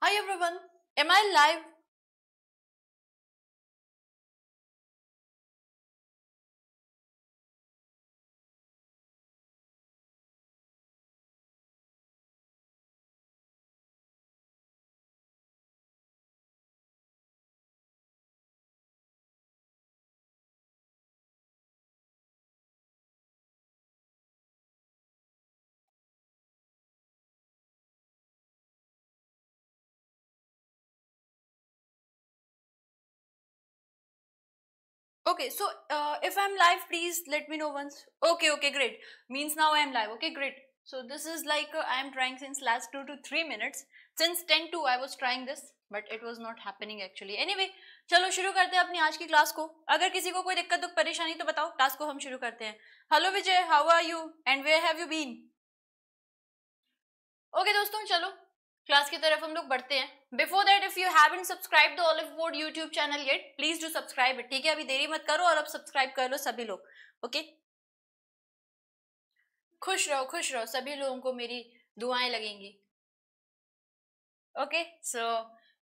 Hi everyone, am I live? okay so uh, if i'm live please let me know once okay okay great means now i'm live okay great so this is like uh, i'm trying since last two to three minutes since 10 to i was trying this but it was not happening actually anyway चलो शुरू करते हैं अपनी आज की class को अगर किसी को कोई दिक्कत दुख परेशानी तो बताओ क्लास को हम शुरू करते हैं hello Vijay how are you and where have you been okay दोस्तों चलो क्लास की तरफ हम लोग बढ़ते हैं before that if you haven't subscribe the olive board YouTube channel yet please do subscribe it ठीक है अभी देरी मत करो और अब सब्सक्राइब कर लो सभी लोग ओके खुश रहो खुश रहो सभी लोगों को मेरी दुआएं लगेंगी ओके सो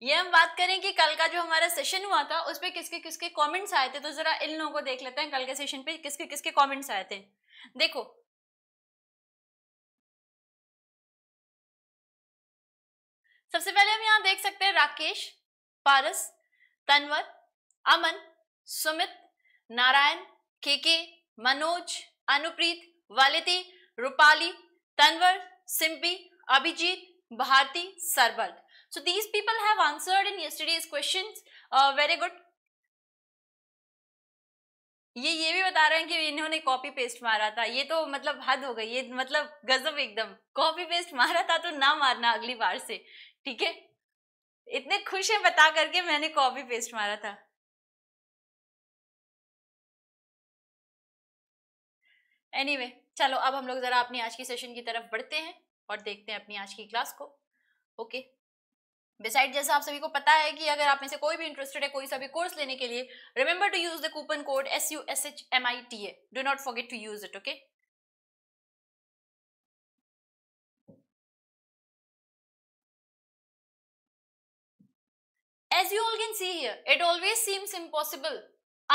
ये हम बात करें कि कल का जो हमारा सेशन हुआ था उस पर किसके किसके कमेंट्स आए थे तो जरा इन लोगों को देख लेते हैं कल के सेशन पे किसके किसके कमेंट्स आए थे देखो सबसे पहले हम यहाँ देख सकते हैं राकेश पारस तनवर अमन Sumit Narayan KK Manoj Anupreet वालिदी Rupali Tanwar Simpy Abhijit Bharti Sarbal so these people have answered in yesterday's questions uh, very good ये ये भी बता रहे हैं कि इन्होंने कॉपी पेस्ट मारा था ये तो मतलब हद हो गई ये मतलब गजब एकदम कॉपी पेस्ट मारा था तो ना मारना अगली बार से ठीक है इतने खुश है बता करके मैंने कॉपी पेस्ट मारा था एनीवे anyway, चलो अब हम लोग ज़रा अपनी आज की सेशन की तरफ बढ़ते हैं और देखते हैं अपनी आज की क्लास को ओके बिसाइड जैसा आप सभी को पता है कि अगर आप में से कोई भी इंटरेस्टेड है कोई सा भी कोर्स लेने के लिए remember to use the coupon code S U S H M I T A do not forget to use it okay as you all can see here it always seems impossible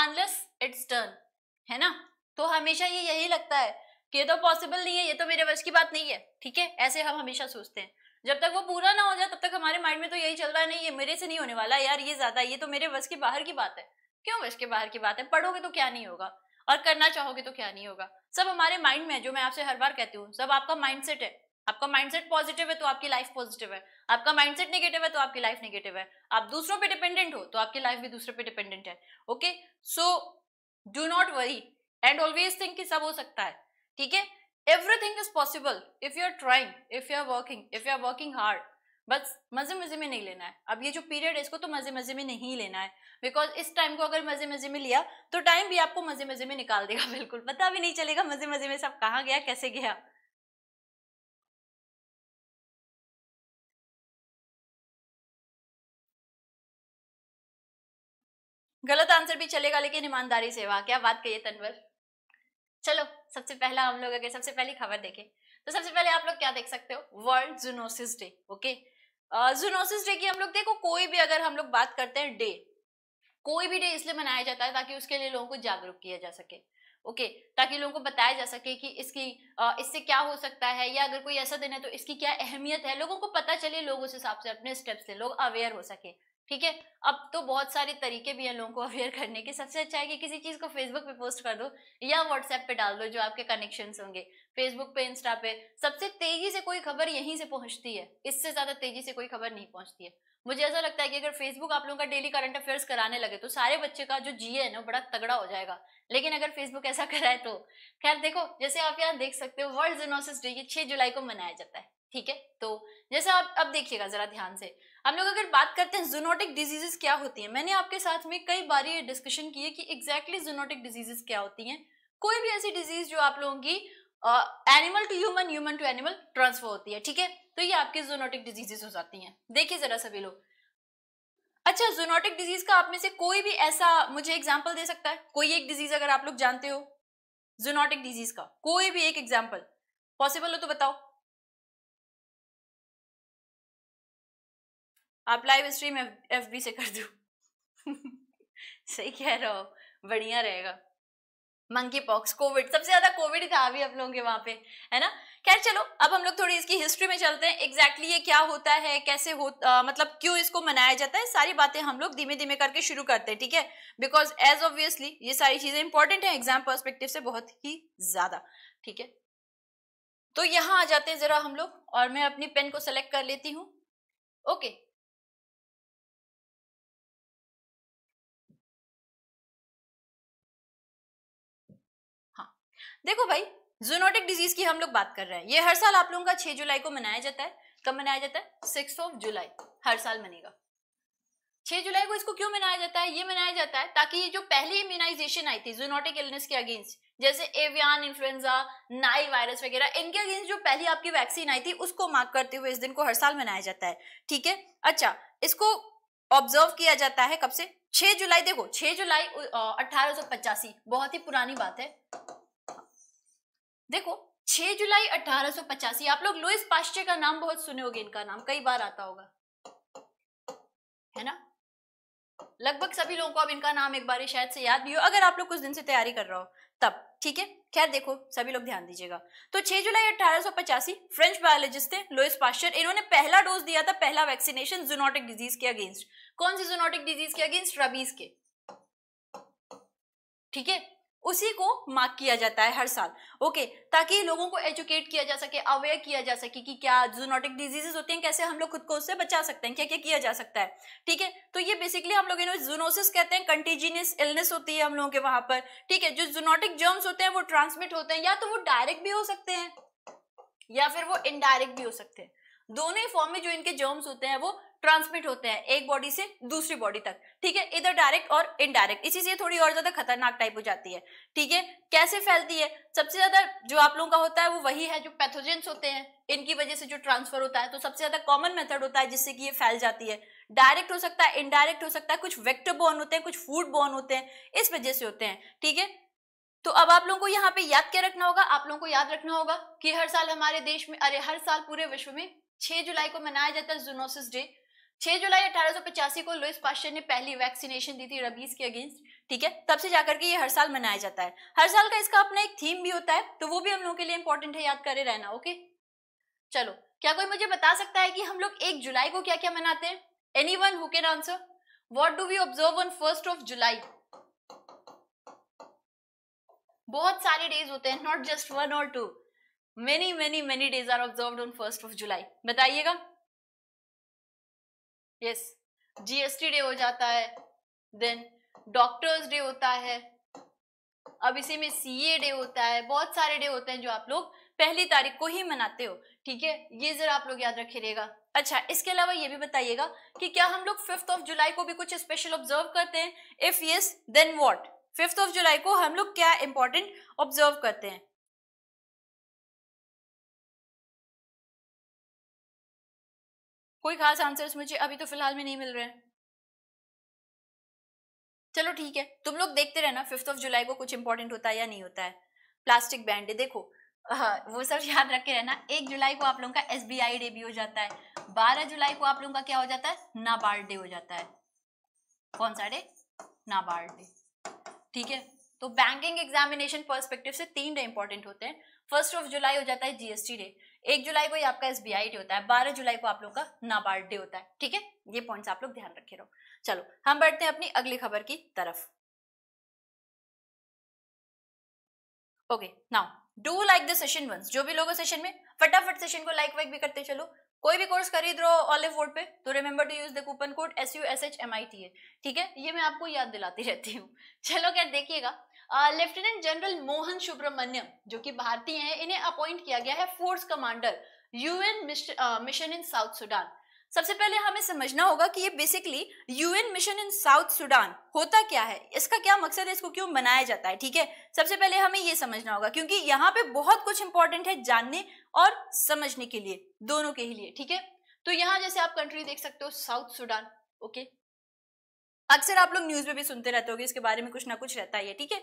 unless it's done है ना तो हमेशा ये यही लगता है कि ये तो पॉसिबल नहीं है ये तो मेरे वश की बात नहीं है ठीक है ऐसे हम हमेशा सोचते हैं जब तक वो पूरा ना हो जाए तब तक हमारे माइंड में तो यही चल रहा है नहीं ये मेरे से नहीं होने वाला यार ये ज्यादा ये तो मेरे वश के बाहर की बात है क्यों वश के बाहर की बात है पढ़ोगे तो क्या नहीं होगा और करना चाहोगे तो क्या नहीं होगा सब हमारे माइंड में जो मैं आपसे हर बार कहती हूँ सब आपका सेट है आपका माइंडसेट पॉजिटिव है तो आपकी लाइफ पॉजिटिव है आपका माइंडसेट नेगेटिव है तो आपकी लाइफ नेगेटिव है आप दूसरों पे डिपेंडेंट हो तो आपकी लाइफ भी दूसरे पे डिपेंडेंट है okay so do not worry and always think कि सब हो सकता है ठीक है everything is possible if you are trying if you are working if you are working hard बस मजे मजे में नहीं लेना है अब ये जो पीरियड है इसको तो मजे मजे में नहीं लेना है बिकॉज इस टाइम को अगर मजे मजे में लिया तो टाइम भी आपको मजे मजे में निकाल देगा बिल्कुल पता भी नहीं चलेगा मजे मजे में सब कहाँ गया कैसे गया गलत आंसर भी चलेगा लेकिन ईमानदारी से वाह क्या बात कहिए तनवर चलो सबसे पहला हम लोग अगर सबसे पहली खबर देखें तो सबसे पहले आप लोग क्या देख सकते हो world zoonosis day okay zoonosis day की हम लोग देखो कोई भी अगर हम लोग बात करते हैं डे कोई भी डे इसलिए मनाया जाता है ताकि उसके लिए लोगों को जागरूक किया जा सके ओके okay, ताकि लोगों को बताया जा सके कि इसकी इससे क्या हो सकता है या अगर कोई ऐसा दिन है तो इसकी क्या अहमियत है लोगों को पता चले लोग उस हिसाब से अपने स्टेप्स से लोग अवेयर हो सके ठीक है अब तो बहुत सारे तरीके भी हैं लोगों को अवेयर करने के सबसे अच्छा है कि किसी चीज़ को फेसबुक पे पोस्ट कर दो या व्हाट्सएप पे डाल दो जो आपके कनेक्शन होंगे फेसबुक पे इंस्टा पे सबसे तेजी से कोई खबर यहीं से पहुंचती है इससे ज़्यादा तेजी से कोई खबर नहीं पहुंचती है मुझे ऐसा लगता है कि अगर फेसबुक आप लोगों का डेली करंट अफेयर्स कराने लगे तो सारे बच्चे का जो जी है ना बड़ा तगड़ा हो जाएगा लेकिन अगर फेसबुक ऐसा कराए तो खैर देखो जैसे आप यहाँ देख सकते हो वर्ल्ड जिनोसिस डे ये छह जुलाई को मनाया जाता है ठीक है तो जैसे आप अब देखिएगा जरा ध्यान से हम लोग अगर बात करते हैं जोनोटिक डिजीजेस क्या होती हैं मैंने आपके साथ में कई बार ये डिस्कशन की है कि एग्जैक्टली जूनोटिक डिजीजेस क्या होती हैं कोई भी ऐसी डिजीज जो आप लोगों की animal to human human to animal transfer होती है ठीक है तो ये आपके जोनोटिक डिजीजेस हो जाती हैं देखिए जरा सभी लोग अच्छा जूनोटिक डिजीज का आप में से कोई भी ऐसा मुझे एग्जाम्पल दे सकता है कोई एक डिजीज अगर आप लोग जानते हो जूनोटिक डिजीज का कोई भी एक एग्जाम्पल पॉसिबल हो तो बताओ आप लाइव स्ट्रीम एफ बी से कर दो सही कह रहे हो बढ़िया रहेगा मंकी पॉक्स कोविड सबसे ज्यादा कोविड था अभी आप लोगों के वहां पे है ना खैर चलो अब हम लोग थोड़ी इसकी हिस्ट्री में चलते हैं एग्जैक्टली exactly ये क्या होता है कैसे हो आ, मतलब क्यों इसको मनाया जाता है सारी बातें हम लोग धीमे धीमे करके शुरू करते हैं ठीक है बिकॉज एज ऑब्वियसली ये सारी चीजें इंपॉर्टेंट है एग्जाम परस्पेक्टिव से बहुत ही ज्यादा ठीक है तो यहाँ आ जाते हैं जरा हम लोग और मैं अपनी पेन को सेलेक्ट कर लेती हूँ ओके okay. देखो भाई जूनोटिक डिजीज की हम लोग बात कर रहे हैं ये हर साल आप लोगों का छह जुलाई को मनाया जाता है कब मनाया जाता है सिक्स ऑफ जुलाई हर साल मनेगा छह जुलाई को इसको क्यों मनाया जाता है ये मनाया जाता है ताकि ये जो पहली इम्यूनाइजेशन आई थी जूनोटिक इलनेस के अगेंस्ट जैसे एवियन इन्फ्लुएंजा नाइल वायरस वगैरह इनके अगेंस्ट जो पहली आपकी वैक्सीन आई थी उसको मार्क करते हुए इस दिन को हर साल मनाया जाता है ठीक है अच्छा इसको ऑब्जर्व किया जाता है कब से 6 जुलाई देखो 6 जुलाई अठारह बहुत ही पुरानी बात है देखो 6 जुलाई अठारह आप लोग लुइस पाश्चे का नाम बहुत सुने होंगे इनका नाम कई बार आता होगा है ना लगभग सभी लोगों को अब इनका नाम एक बार शायद से याद भी हो अगर आप लोग कुछ दिन से तैयारी कर रहा हो तब ठीक है खैर देखो सभी लोग ध्यान दीजिएगा तो 6 जुलाई अठारह फ्रेंच बायोलॉजिस्ट थे लोइस पाश्चर इन्होंने पहला डोज दिया था पहला वैक्सीनेशन जूनोटिक डिजीज के अगेंस्ट कौन सी जूनोटिक डिजीज के अगेंस्ट रबीज के ठीक है उसी को मार्क किया जाता है हर साल ओके ताकि लोगों को एजुकेट किया जा सके अवेयर किया जा सके कि क्या जूनोटिक डिजीजेज होती हैं कैसे हम लोग खुद को उससे बचा सकते हैं क्या क्या किया जा सकता है ठीक है तो ये बेसिकली हम लोग इन्हें जूनोसिस कहते हैं कंटीजीनियस इलनेस होती है हम लोगों के वहां पर ठीक है जो जूनोटिक जर्म्स होते हैं वो ट्रांसमिट होते हैं या तो वो डायरेक्ट भी हो सकते हैं या फिर वो इनडायरेक्ट भी हो सकते हैं दोनों ही फॉर्म में जो इनके जर्म्स होते हैं वो ट्रांसमिट होते हैं एक बॉडी से दूसरी बॉडी तक ठीक है इधर डायरेक्ट और इनडायरेक्ट इसी से थोड़ी और ज्यादा खतरनाक टाइप हो जाती है ठीक है कैसे फैलती है सबसे ज्यादा जो आप लोगों का होता है वो वही है जो पैथोजेंस होते हैं इनकी वजह से जो ट्रांसफर होता है तो सबसे ज्यादा कॉमन मेथड होता है जिससे कि ये फैल जाती है डायरेक्ट हो सकता है इनडायरेक्ट हो सकता है कुछ वेक्टर बॉर्न होते हैं कुछ फूड बॉर्न होते हैं इस वजह से होते हैं ठीक है तो अब आप लोगों को यहाँ पे याद क्या रखना होगा आप लोगों को याद रखना होगा कि हर साल हमारे देश में अरे हर साल पूरे विश्व में 6 जुलाई को मनाया जाता है जूनोसिस डे 6 जुलाई अठारह को लुइस पाश्चर ने पहली वैक्सीनेशन दी थी रबीज के अगेंस्ट ठीक है तब से जाकर के ये हर साल मनाया जाता है हर साल का इसका अपना एक थीम भी होता है तो वो भी हम लोगों के लिए इंपॉर्टेंट है याद करे रहना ओके चलो क्या कोई मुझे बता सकता है कि हम लोग एक जुलाई को क्या क्या मनाते हैं anyone who can answer what do we observe on first of July बहुत सारे डेज होते हैं नॉट जस्ट वन और two many many many days are observe on first of July बताइएगा यस जीएसटी डे हो जाता है then doctors day होता है अब इसी में सीए डे होता है बहुत सारे डे होते हैं जो आप लोग पहली तारीख को ही मनाते हो ठीक है ये जरा आप लोग याद रखे रहेगा अच्छा इसके अलावा ये भी बताइएगा कि क्या हम लोग फिफ्थ ऑफ जुलाई को भी कुछ स्पेशल ऑब्जर्व करते हैं if yes then what fifth of July को हम लोग क्या इंपॉर्टेंट ऑब्जर्व करते हैं कोई खास आंसर्स मुझे अभी तो फिलहाल में नहीं मिल रहे हैं चलो ठीक है तुम लोग देखते रहना फिफ्थ ऑफ जुलाई को कुछ इंपॉर्टेंट होता है या नहीं होता है प्लास्टिक बैंड देखो वो सब याद रख के रहना एक जुलाई को आप लोगों का एस डे भी हो जाता है बारह जुलाई को आप लोगों का क्या हो जाता है नाबार्ड डे हो जाता है कौन सा डे नाबार्ड डे ठीक है तो बैंकिंग एग्जामिनेशन पर्सपेक्टिव से तीन डे इंपॉर्टेंट होते हैं फर्स्ट ऑफ जुलाई हो जाता है जीएसटी डे एक जुलाई को ही आपका एस डे होता है बारह जुलाई को आप लोग का नाबार्ड डे होता है ठीक है ये पॉइंट्स आप लोग ध्यान रखे रहो चलो हम बढ़ते हैं अपनी अगली खबर की तरफ okay now do like the session once जो भी लोग सेशन में फटाफट सेशन को लाइक वाइक भी करते चलो कोई भी कोर्स खरीद रहो हो ऑलिव वोड पे तो remember to use the coupon code S U S H M I T है ठीक है ये मैं आपको याद दिलाती रहती हूँ चलो क्या देखिएगा लेफ्टिनेंट जनरल मोहन सुब्रमण्यम जो कि भारतीय हैं इन्हें अपॉइंट किया गया है force commander UN mission in South Sudan सबसे पहले हमें समझना होगा कि ये basically UN mission in South Sudan होता क्या है इसका क्या मकसद है इसको क्यों मनाया जाता है ठीक है सबसे पहले हमें ये समझना होगा क्योंकि यहाँ पे बहुत कुछ इंपॉर्टेंट है जानने और समझने के लिए दोनों के लिए ठीक है तो यहाँ जैसे आप कंट्री देख सकते हो साउथ सुडान ओके अक्सर आप लोग न्यूज में भी सुनते रहते होगे इसके बारे में कुछ ना कुछ रहता है ठीक है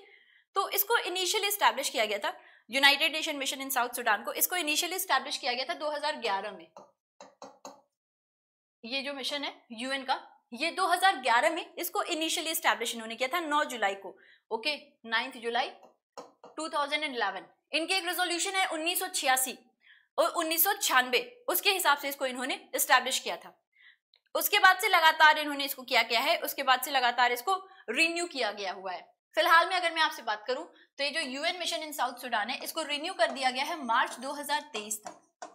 तो इसको इनिशियली स्टैब्लिश किया गया था United Nation mission in South Sudan को इसको इनिशियली स्टैब्लिश किया गया था 2011 में ये जो मिशन है यूएन का ये 2011 में इसको इनिशियली स्टैब्लिश इन्होंने किया था 9 जुलाई को ओके नाइन्थ जुलाई 2011 इनके एक रेजोल्यूशन है उन्नीस और उन्नीस उसके हिसाब से इसको इन्होंने स्टैब्लिश किया था उसके बाद से लगातार इन्होंने इसको किया क्या है उसके बाद से लगातार इसको रिन्यू किया गया हुआ है फिलहाल में अगर मैं आपसे बात करूं तो ये जो UN mission in South Sudan है इसको रिन्यू कर दिया गया है मार्च 2023 तक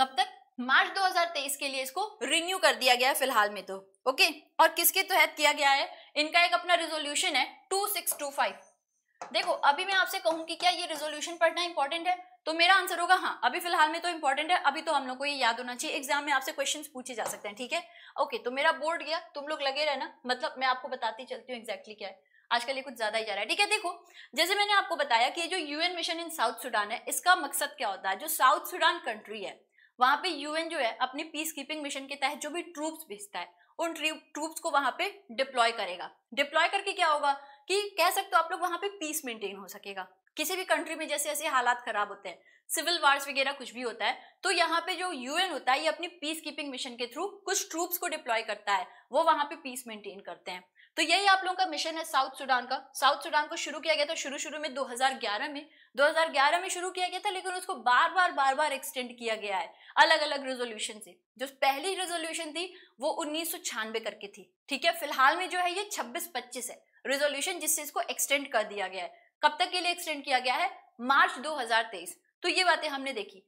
कब तक मार्च 2023 के लिए इसको रिन्यू कर दिया गया है फिलहाल में तो ओके और किसके तहत किया गया है इनका एक अपना रेजोल्यूशन है 2625 देखो अभी मैं आपसे कहूं कि क्या ये रेजोल्यूशन पढ़ना इंपॉर्टेंट है तो मेरा आंसर होगा हाँ अभी फिलहाल में तो इंपॉर्टेंट है अभी तो हम लोग को ये याद होना चाहिए एग्जाम में आपसे क्वेश्चन पूछे जा सकते हैं ठीक है ओके तो मेरा बोर्ड गया तुम लोग लगे रहना मतलब मैं आपको बताती चलती हूँ एग्जैक्टली क्या है आजकल ये कुछ ज्यादा ही जा रहा है ठीक है देखो जैसे मैंने आपको बताया कि जो UN mission in South Sudan है इसका मकसद क्या होता है जो साउथ सुडान कंट्री है वहां पे यूएन जो है अपने पीस कीपिंग मिशन के तहत जो भी ट्रूप्स भेजता है उन ट्रूप्स को वहां पे डिप्लॉय करेगा डिप्लॉय करके क्या होगा कि कह सकते हो आप लोग वहां पे पीस मेंटेन हो सकेगा किसी भी कंट्री में जैसे ऐसे हालात खराब होते हैं सिविल वार्स वगैरह कुछ भी होता है तो यहाँ पे जो यूएन होता है ये अपनी पीस कीपिंग मिशन के थ्रू कुछ ट्रूप्स को डिप्लॉय करता है वो वहां पे पीस मेंटेन करते हैं तो यही आप लोगों का मिशन है साउथ सूडान का साउथ सुडान को शुरू किया गया था शुरू शुरू में 2011 में 2011 में शुरू किया गया था लेकिन उसको बार बार बार बार एक्सटेंड किया गया है अलग अलग रेजोल्यूशन से जो पहली रेजोल्यूशन थी वो उन्नीस करके थी ठीक है फिलहाल में जो है ये छब्बीस पच्चीस है रेजोल्यूशन जिससे इसको एक्सटेंड कर दिया गया है कब तक के लिए एक्सटेंड किया गया है मार्च 2023 तो ये बातें हमने देखी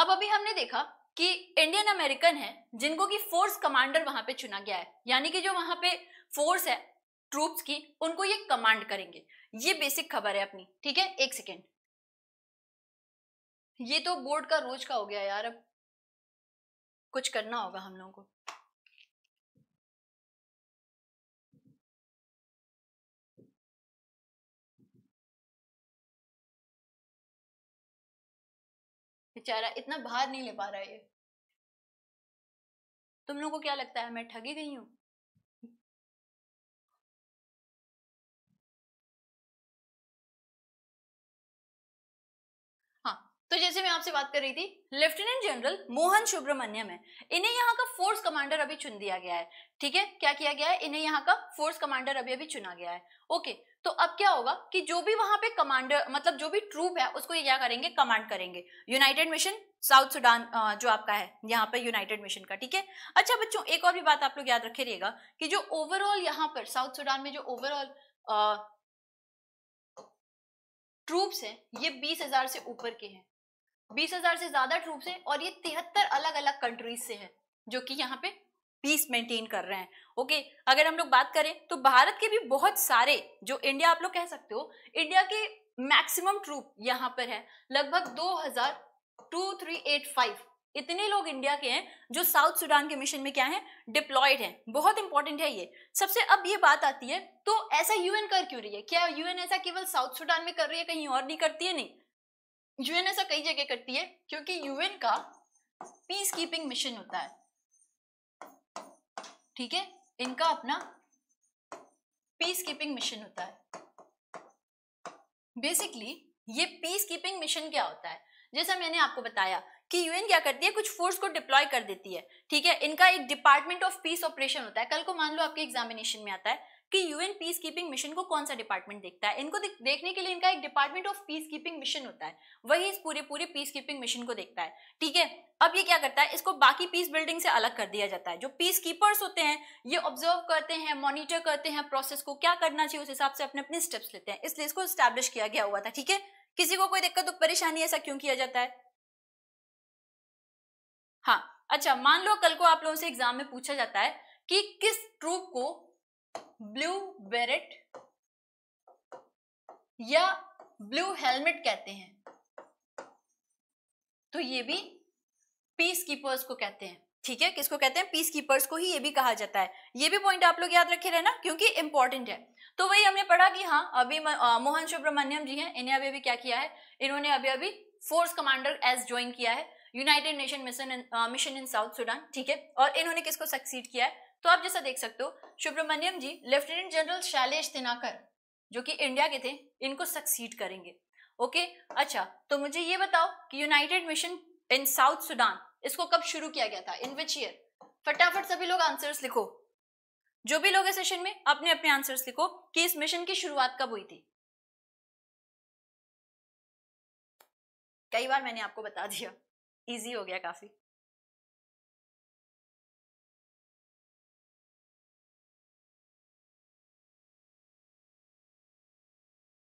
अब अभी हमने देखा कि इंडियन अमेरिकन है जिनको की फोर्स कमांडर वहां पे चुना गया है यानी कि जो वहां पे फोर्स है ट्रूप्स की उनको ये कमांड करेंगे ये बेसिक खबर है अपनी ठीक है एक सेकेंड ये तो बोर्ड का रोज का हो गया यार अब कुछ करना होगा हम लोगों को बेचारा इतना बाहर नहीं ले पा रहा है ये तुम लोगों को क्या लगता है मैं ठगी गई हूँ हाँ, तो जैसे मैं आपसे बात कर रही थी लेफ्टिनेंट जनरल मोहन सुब्रमण्यम है इन्हें यहाँ का फोर्स कमांडर अभी चुन दिया गया है ठीक है क्या किया गया है इन्हें यहाँ का फोर्स कमांडर अभी अभी चुना गया है ओके तो अब क्या होगा कि जो भी वहां पे कमांडर मतलब जो भी ट्रूप है उसको ये क्या करेंगे कमांड करेंगे यूनाइटेड मिशन साउथ सुडान जो आपका है यहाँ पर यूनाइटेड मिशन का ठीक है अच्छा बच्चों एक और भी बात आप लोग याद रखे रहिएगा कि जो ओवरऑल यहाँ पर साउथ सुडान में जो ओवरऑल ट्रूप्स हैं ये बीस हजार से ऊपर के हैं बीस हजार से ज्यादा ट्रूप्स हैं और ये तिहत्तर अलग अलग कंट्रीज से है जो कि यहाँ पे पीस मेंटेन कर रहे हैं ओके अगर हम लोग बात करें तो भारत के भी बहुत सारे जो इंडिया आप लोग कह सकते हो इंडिया के मैक्सिमम ट्रूप यहाँ पर है लगभग दो हजार टू थ्री एट फाइव इतने लोग इंडिया के हैं जो साउथ सुडान के मिशन में क्या है डिप्लॉयड हैं बहुत इंपॉर्टेंट है ये सबसे अब ये बात आती है तो ऐसा यूएन कर क्यों रही है क्या यूएन ऐसा केवल साउथ सुडान में कर रही है कहीं और नहीं करती है नहीं यूएन ऐसा कई जगह करती है क्योंकि यूएन का पीस कीपिंग मिशन होता है ठीक है इनका अपना पीस कीपिंग मिशन होता है बेसिकली ये पीस कीपिंग मिशन क्या होता है जैसा मैंने आपको बताया कि यूएन क्या करती है कुछ फोर्स को डिप्लॉय कर देती है ठीक है इनका एक डिपार्टमेंट ऑफ पीस ऑपरेशन होता है कल को मान लो आपके एग्जामिनेशन में आता है कि यूएन पीस कीपिंग मिशन को कौन सा डिपार्टमेंट देखता है इनको देखने के लिए इनका एक department of peace keeping mission होता है वही इस पूरे पूरे पीस कीपिंग मिशन को देखता है ठीक है अब ये क्या करता है इसको बाकी पीस बिल्डिंग से अलग कर दिया जाता है जो पीस कीपर्स होते हैं ये ऑब्जर्व करते हैं मॉनिटर करते हैं प्रोसेस को क्या करना चाहिए उस हिसाब से अपने अपने स्टेप्स लेते हैं इसलिए इसको स्टैब्लिश किया गया हुआ था ठीक है किसी को कोई दिक्कत परेशानी ऐसा क्यों किया जाता है हाँ अच्छा मान लो कल को आप लोगों से एग्जाम में पूछा जाता है कि किस ट्रूप को ब्लू बेरेट या ब्लू हेलमेट कहते हैं तो ये भी पीस कीपर्स को कहते हैं ठीक है किसको कहते हैं पीस कीपर्स को ही ये भी कहा जाता है ये भी पॉइंट आप लोग याद रखे रहना क्योंकि इंपॉर्टेंट है तो वही हमने पढ़ा कि हाँ अभी मोहन सुब्रमण्यम जी हैं इन्हें अभी अभी क्या किया है इन्होंने अभी अभी फोर्स कमांडर एज ज्वाइन किया है United Nation mission mission in South Sudan ठीक है और इन्होंने किसको सक्सीड किया है तो आप जैसा देख सकते हो सुब्रमण्यम जी लेफ्टिनेंट जनरल शैलेश तिनाकर जो कि इंडिया के थे इनको सक्सीड करेंगे ओके अच्छा तो मुझे ये बताओ कि United mission in South Sudan इसको कब शुरू किया गया था इन विच ईयर फटाफट सभी लोग आंसर्स लिखो जो भी लोग सेशन में अपने अपने आंसर्स लिखो कि इस मिशन की शुरुआत कब हुई थी कई बार मैंने आपको बता दिया इजी हो गया काफी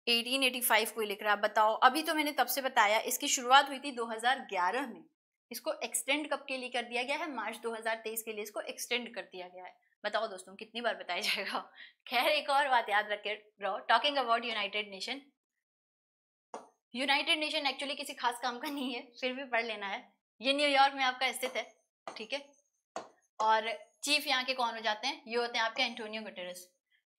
1885 कोई लिख रहा बताओ अभी तो मैंने तब से बताया इसकी शुरुआत हुई थी 2011 में इसको एक्सटेंड कब के लिए कर दिया गया है मार्च 2023 के लिए इसको एक्सटेंड कर दिया गया है बताओ दोस्तों कितनी बार बताया जाएगा खैर एक और बात याद रखे रहो talking about United Nation United Nation actually किसी खास काम का नहीं है फिर भी पढ़ लेना है ये न्यूयॉर्क में आपका स्थित है ठीक है और चीफ यहाँ के कौन हो जाते हैं ये होते हैं आपके एंटोनियो गुटेरस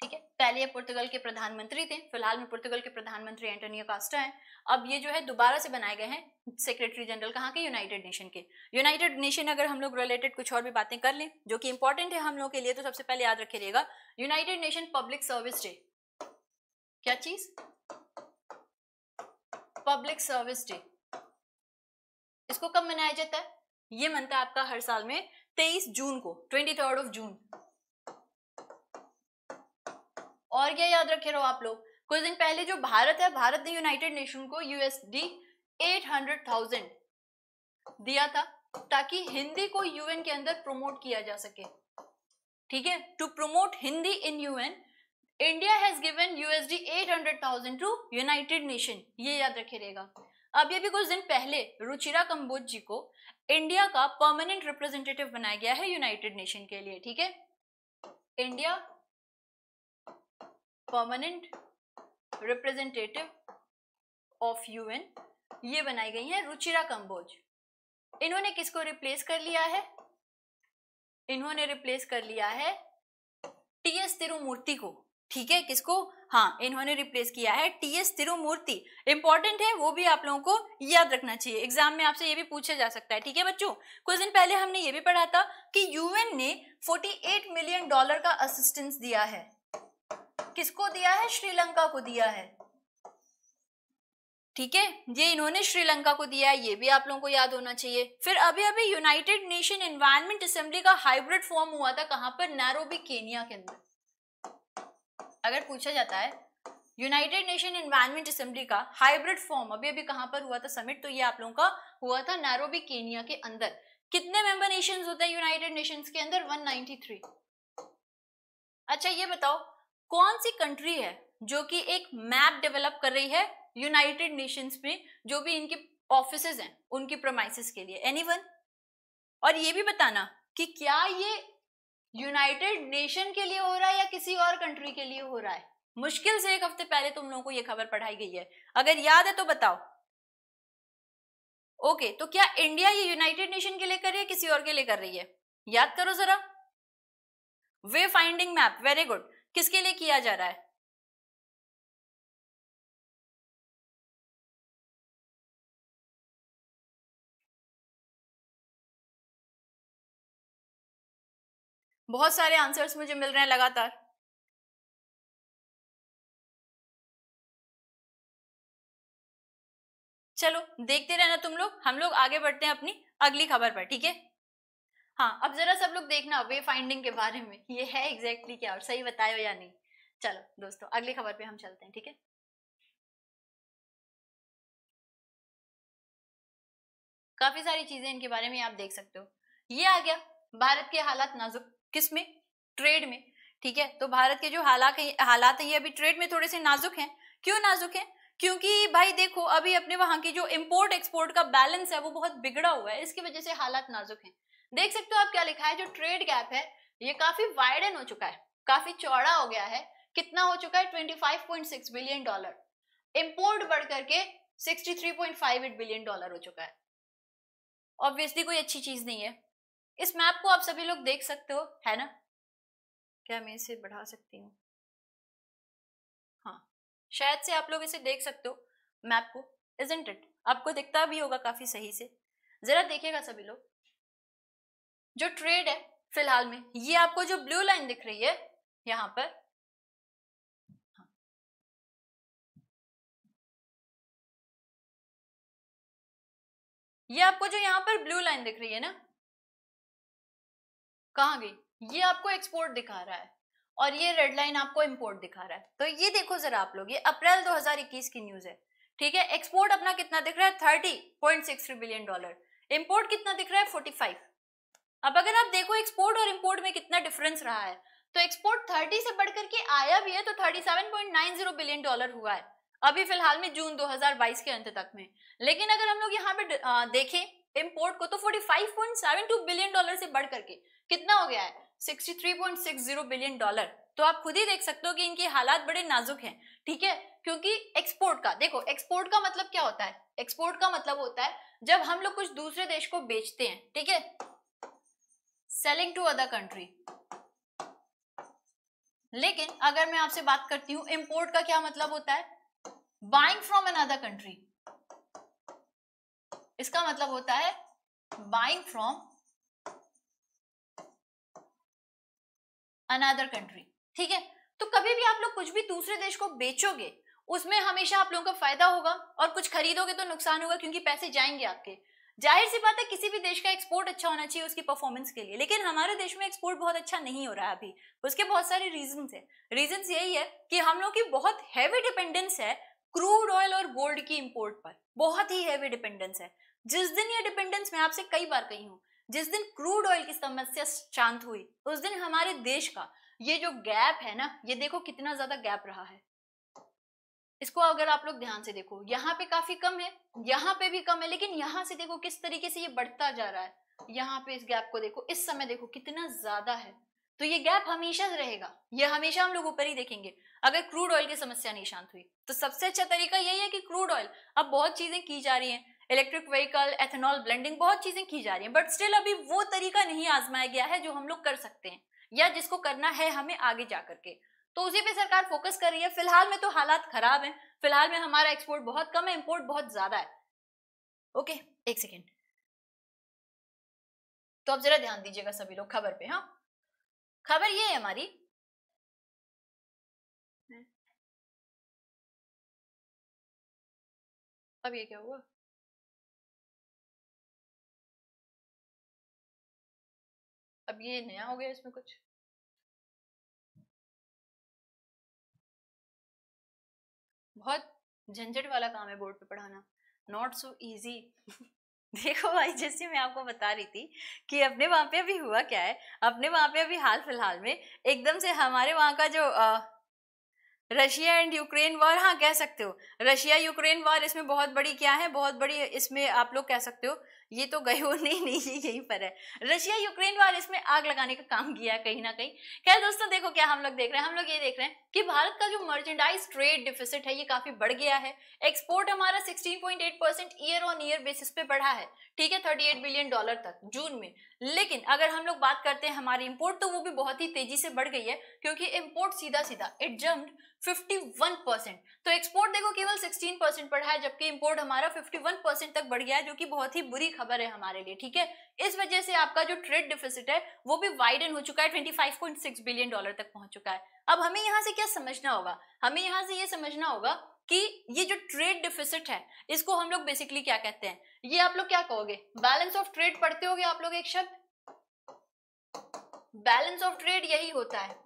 ठीक है पहले ये पुर्तगाल के प्रधानमंत्री थे फिलहाल में पुर्तगाल के प्रधानमंत्री एंटोनियो कास्टा हैं अब ये जो है दोबारा से बनाए गए हैं सेक्रेटरी जनरल कहाँ के यूनाइटेड नेशन के यूनाइटेड नेशन अगर हम लोग रिलेटेड कुछ और भी बातें कर लें जो कि इंपॉर्टेंट है हम लोग के लिए तो सबसे पहले याद रहेगा United Nation public service day क्या चीज पब्लिक सर्विस डे इसको कब मनाया जाता है ये मनता है आपका हर साल में तेईस जून को ट्वेंटी थर्ड ऑफ जून और क्या याद रखे रहो आप लोग कुछ दिन पहले जो भारत है भारत ने यूनाइटेड नेशन को यूएसडी एट हंड्रेड थाउजेंड दिया था ताकि हिंदी को यूएन के अंदर प्रमोट किया जा सके ठीक है to promote Hindi in UN India has given USD eight hundred thousand to United Nation ये याद रखे रहेगा अब ये भी कुछ दिन पहले रुचिरा कंबोज जी को इंडिया का परमानेंट रिप्रेजेंटेटिव बनाया गया है यूनाइटेड नेशन के लिए ठीक है India permanent representative of UN ये बनाई गई हैं रुचिरा कंबोज इन्होंने किसको रिप्लेस कर लिया है इन्होंने रिप्लेस कर लिया है टी एस तिरुमूर्ति को ठीक है किसको हाँ इन्होंने रिप्लेस किया है टी एस तिरुमूर्ति इंपॉर्टेंट है वो भी आप लोगों को याद रखना चाहिए एग्जाम में आपसे ये भी पूछा जा सकता है ठीक है बच्चों कुछ दिन पहले हमने ये भी पढ़ा था कि यूएन ने 48 मिलियन डॉलर का असिस्टेंस दिया है किसको दिया है श्रीलंका को दिया है ठीक है ये इन्होंने श्रीलंका को दिया है ये भी आप लोगों को याद होना चाहिए फिर अभी अभी यूनाइटेड नेशन एनवायरमेंट असेंबली का हाइब्रिड फॉर्म हुआ था कहां पर नैरोबी केनिया के अंदर अगर पूछा जाता है यूनाइटेड नेशन एनवायरमेंट असेंबली का हाइब्रिड फॉर्म अभी अभी कहां पर हुआ था समिट तो ये आप लोगों का हुआ था नैरोबी केनिया के अंदर कितने मेंबर नेशंस होते हैं यूनाइटेड नेशंस के अंदर 193 अच्छा ये बताओ कौन सी कंट्री है जो कि एक मैप डेवलप कर रही है यूनाइटेड नेशंस में जो भी इनके ऑफिस हैं उनकी प्रोमाइसिस के लिए एनी और ये भी बताना कि क्या ये यूनाइटेड नेशन के लिए हो रहा है या किसी और कंट्री के लिए हो रहा है मुश्किल से एक हफ्ते पहले तुम लोगों को ये खबर पढ़ाई गई है अगर याद है तो बताओ ओके तो क्या इंडिया ये यूनाइटेड नेशन के लिए कर रही है किसी और के लिए कर रही है याद करो जरा way finding map very good किसके लिए किया जा रहा है बहुत सारे आंसर्स मुझे मिल रहे हैं लगातार चलो देखते रहना तुम लोग हम लोग आगे बढ़ते हैं अपनी अगली खबर पर ठीक है हाँ अब जरा सब लोग देखना वे फाइंडिंग के बारे में ये है एग्जैक्टली क्या और सही बताया या नहीं चलो दोस्तों अगली खबर पे हम चलते हैं ठीक है काफी सारी चीजें इनके बारे में आप देख सकते हो ये आ गया भारत के हालात नाजुक किस में ट्रेड में ठीक है तो भारत के जो हालात हालात है ये अभी ट्रेड में थोड़े से नाजुक हैं क्यों नाजुक हैं क्योंकि भाई देखो अभी अपने वहां की जो इम्पोर्ट एक्सपोर्ट का बैलेंस है वो बहुत बिगड़ा हुआ है इसकी वजह से हालात नाजुक हैं देख सकते हो आप क्या लिखा है जो ट्रेड गैप है ये काफी वाइडन हो चुका है काफी चौड़ा हो गया है कितना हो चुका है 25.6 बिलियन डॉलर इंपोर्ट बढ़ करके 63.58 बिलियन डॉलर हो चुका है ऑब्वियसली कोई अच्छी चीज नहीं है इस मैप को आप सभी लोग देख सकते हो है ना क्या मैं इसे बढ़ा सकती हूँ हाँ शायद से आप लोग इसे देख सकते हो मैप को इजेंट इट आपको दिखता भी होगा काफी सही से जरा देखिएगा सभी लोग जो ट्रेड है फिलहाल में ये आपको जो ब्लू लाइन दिख रही है यहां पर हाँ। ये आपको जो यहां पर ब्लू लाइन दिख रही है ना कहा गई ये आपको एक्सपोर्ट दिखा रहा है और ये रेड लाइन आपको इंपोर्ट दिखा रहा है तो ये देखो जरा आप लोग ये अप्रैल 2021 की न्यूज है ठीक है एक्सपोर्ट अपना कितना दिख रहा है thirty point six billion dollar import कितना दिख रहा है फोर्टी फाइव अब अगर आप देखो एक्सपोर्ट और इम्पोर्ट में कितना डिफरेंस रहा है तो एक्सपोर्ट 30 से बढ़कर के आया भी है तो 37.90 बिलियन डॉलर हुआ है अभी फिलहाल में जून 2022 के अंत तक में लेकिन अगर हम लोग यहाँ पे देखें इम्पोर्ट को तो 45.72 बिलियन डॉलर से बढ़ करके कितना हो गया है 63.60 बिलियन डॉलर तो आप खुद ही देख सकते हो कि इनके हालात बड़े नाजुक हैं ठीक है क्योंकि एक्सपोर्ट का देखो एक्सपोर्ट का मतलब क्या होता है एक्सपोर्ट का मतलब होता है जब हम लोग कुछ दूसरे देश को बेचते हैं ठीक है सेलिंग टू अदर कंट्री लेकिन अगर मैं आपसे बात करती हूं इंपोर्ट का क्या मतलब होता है buying from another country इसका मतलब होता है बाइंग फ्रॉम अनदर कंट्री ठीक है तो कभी भी आप लोग कुछ भी दूसरे देश को बेचोगे उसमें हमेशा आप लोगों का फायदा होगा और कुछ खरीदोगे तो नुकसान होगा क्योंकि पैसे जाएंगे आपके जाहिर सी बात है किसी भी देश का एक्सपोर्ट अच्छा होना चाहिए उसकी परफॉर्मेंस के लिए लेकिन हमारे देश में एक्सपोर्ट बहुत अच्छा नहीं हो रहा है अभी उसके बहुत सारे रीजन है रीजन यही है कि हम लोग की बहुत हैवी डिपेंडेंस है क्रूड ऑयल और गोल्ड की इम्पोर्ट पर बहुत ही हैवी डिपेंडेंस है जिस दिन ये डिपेंडेंस मैं आपसे कई बार कही हूँ जिस दिन क्रूड ऑयल की समस्या शांत हुई उस दिन हमारे देश का ये जो गैप है ना ये देखो कितना ज्यादा गैप रहा है इसको अगर आप लोग ध्यान से देखो यहाँ पे काफी कम है यहाँ पे भी कम है लेकिन यहाँ से देखो किस तरीके से ये बढ़ता जा रहा है यहाँ पे इस गैप को देखो इस समय देखो कितना ज्यादा है तो ये गैप हमेशा रहेगा ये हमेशा हम लोग ऊपर ही देखेंगे अगर क्रूड ऑयल की समस्या नहीं शांत हुई तो सबसे अच्छा तरीका यही है कि क्रूड ऑयल अब बहुत चीजें की जा रही हैं इलेक्ट्रिक व्हीकल एथेनॉल ब्लेंडिंग बहुत चीजें की जा रही हैं बट स्टिल अभी वो तरीका नहीं आजमाया गया है जो हम लोग कर सकते हैं या जिसको करना है हमें आगे जा करके तो उसी पे सरकार फोकस कर रही है फिलहाल में तो हालात खराब हैं फिलहाल में हमारा एक्सपोर्ट बहुत कम है इम्पोर्ट बहुत ज्यादा है ओके एक सेकेंड तो आप जरा ध्यान दीजिएगा सभी लोग खबर पे हाँ खबर ये है हमारी अब ये क्या हुआ अब ये नया हो गया इसमें कुछ बहुत झंझट वाला काम है बोर्ड पे पढ़ाना नॉट सो ईजी देखो भाई जैसे मैं आपको बता रही थी कि अपने वहाँ पे अभी हुआ क्या है अपने वहाँ पे अभी हाल फिलहाल में एकदम से हमारे वहाँ का जो रशिया एंड यूक्रेन वॉर हाँ कह सकते हो रशिया यूक्रेन वॉर इसमें बहुत बड़ी क्या है बहुत बड़ी इसमें आप लोग कह सकते हो ये तो गए हो नहीं नहीं ये यहीं पर है रशिया यूक्रेन वार इसमें आग लगाने का काम किया कहीं ना कहीं क्या दोस्तों देखो क्या हम लोग देख रहे हैं हम लोग ये देख रहे हैं कि भारत का जो मर्चेंडाइज ट्रेड डिफिसिट है ये काफी बढ़ गया है एक्सपोर्ट हमारा 16.8 percent year on year basis पे बढ़ा है ठीक है 38 बिलियन डॉलर तक जून में लेकिन अगर हम लोग बात करते हैं हमारी इम्पोर्ट तो वो भी बहुत ही तेजी से बढ़ गई है क्योंकि इम्पोर्ट सीधा सीधा इट जम्ड 51 परसेंट तो एक्सपोर्ट देखो केवल 16 परसेंट बढ़ा है जबकि इम्पोर्ट हमारा 51 परसेंट तक बढ़ गया है जो कि बहुत ही बुरी खबर है हमारे लिए ठीक है इस वजह से आपका जो ट्रेड डिफिसिट है वो भी वाइडन हो चुका है ट्वेंटी बिलियन डॉलर तक पहुंच चुका है अब हमें यहाँ से क्या समझना होगा हमें यहाँ से ये समझना होगा कि ये जो ट्रेड डिफिसिट है इसको हम लोग बेसिकली क्या कहते हैं ये आप लोग क्या कहोगे बैलेंस ऑफ ट्रेड पढ़ते होगे आप लोग एक शब्द बैलेंस ऑफ ट्रेड यही होता है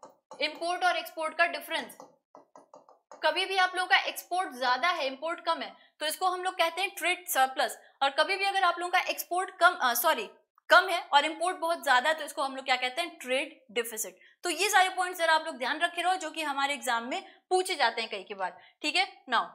इंपोर्ट और एक्सपोर्ट का डिफरेंस कभी भी आप लोगों का एक्सपोर्ट ज्यादा है इंपोर्ट कम है तो इसको हम लोग कहते हैं ट्रेड सरप्लस और कभी भी अगर आप लोगों का एक्सपोर्ट कम सॉरी कम है और इम्पोर्ट बहुत ज्यादा है तो इसको हम लोग क्या कहते हैं ट्रेड डिफिसिट तो ये सारे पॉइंट जरा आप लोग ध्यान रखे रहो जो कि हमारे एग्जाम में पूछे जाते हैं कई के बाद ठीक है नाउ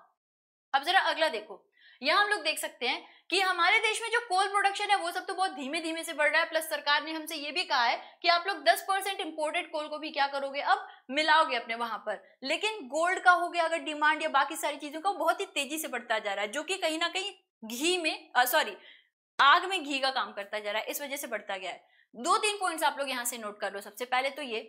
अब जरा अगला देखो यहाँ हम लोग देख सकते हैं कि हमारे देश में जो कोल प्रोडक्शन है वो सब तो बहुत धीमे धीमे से बढ़ रहा है प्लस सरकार ने हमसे ये भी कहा है कि आप लोग 10 परसेंट इम्पोर्टेड कोल को भी क्या करोगे अब मिलाओगे अपने वहां पर लेकिन गोल्ड का हो गया अगर डिमांड या बाकी सारी चीजों का बहुत ही तेजी से बढ़ता जा रहा है जो कि कहीं ना कहीं घी में सॉरी आग में घी का काम करता जा रहा है इस वजह से बढ़ता गया है दो तीन पॉइंट्स आप लोग यहाँ से नोट कर लो सबसे पहले तो ये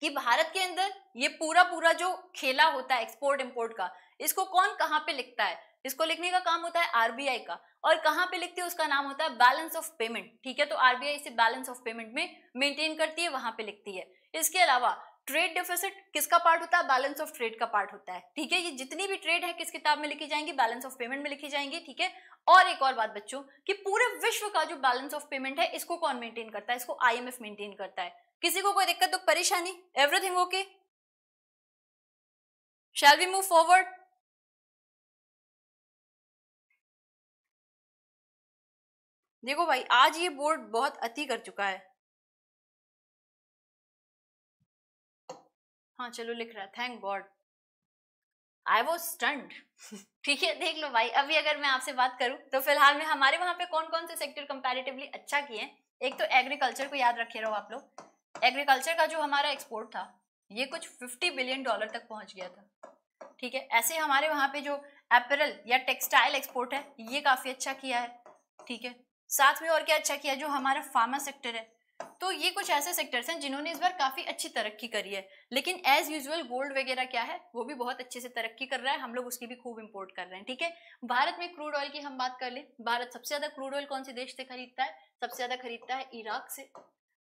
कि भारत के अंदर ये पूरा पूरा जो खेला होता है एक्सपोर्ट इम्पोर्ट का इसको कौन कहाँ पे लिखता है इसको लिखने का काम होता है आरबीआई का और कहाँ पे लिखती है उसका नाम होता है बैलेंस ऑफ पेमेंट ठीक है तो आरबीआई इसे बैलेंस ऑफ पेमेंट में मेंटेन करती है वहां पे लिखती है इसके अलावा ट्रेड डेफिसिट किसका पार्ट होता है बैलेंस ऑफ ट्रेड का पार्ट होता है ठीक है ये जितनी भी ट्रेड है किस किताब में लिखी जाएंगी बैलेंस ऑफ पेमेंट में लिखी जाएंगी ठीक है और एक और बात बच्चों कि पूरे विश्व का जो बैलेंस ऑफ पेमेंट है इसको कौन मेंटेन करता है इसको आईएमएफ मेंटेन करता है किसी को कोई दिक्कत तो परेशानी everything okay shall we move forward देखो भाई आज ये बोर्ड बहुत अति कर चुका है हाँ चलो लिख रहा थैंक गॉड आई वो स्टंट ठीक है देख लो भाई अभी अगर मैं आपसे बात करूं तो फिलहाल में हमारे वहां पे कौन कौन से सेक्टर कंपैरेटिवली अच्छा किए एक तो एग्रीकल्चर को याद रखे रहो आप लोग एग्रीकल्चर का जो हमारा एक्सपोर्ट था ये कुछ फिफ्टी बिलियन डॉलर तक पहुंच गया था ठीक है ऐसे हमारे वहां पे जो एपरल या टेक्सटाइल एक्सपोर्ट है ये काफी अच्छा किया है ठीक है साथ में और क्या अच्छा किया जो हमारा फार्मा सेक्टर है तो ये कुछ ऐसे सेक्टर्स हैं जिन्होंने इस बार काफ़ी अच्छी तरक्की करी है लेकिन एज यूजल गोल्ड वगैरह क्या है वो भी बहुत अच्छे से तरक्की कर रहा है हम लोग उसकी भी खूब इंपोर्ट कर रहे हैं ठीक है भारत में क्रूड ऑयल की हम बात कर ले भारत सबसे ज़्यादा क्रूड ऑयल कौन से देश से खरीदता है सबसे ज़्यादा खरीदता है इराक से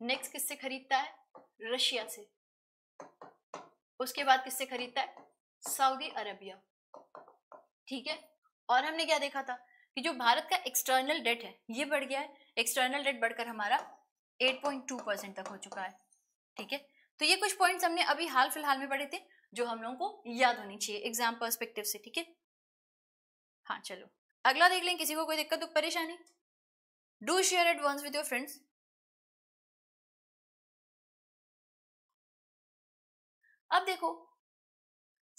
नेक्स्ट किससे खरीदता है रशिया से उसके बाद किससे खरीदता है सऊदी अरबिया ठीक है और हमने क्या देखा था कि जो भारत का एक्सटर्नल डेट है ये बढ़ गया है एक्सटर्नल डेट बढ़कर हमारा 8.2 परसेंट तक हो चुका है ठीक है तो ये कुछ पॉइंट्स हमने अभी हाल फिलहाल में पढ़े थे जो हम लोगों को याद होनी चाहिए एग्जाम परस्पेक्टिव से ठीक है हाँ चलो अगला देख लें किसी को कोई दिक्कत परेशानी do share it once with your friends अब देखो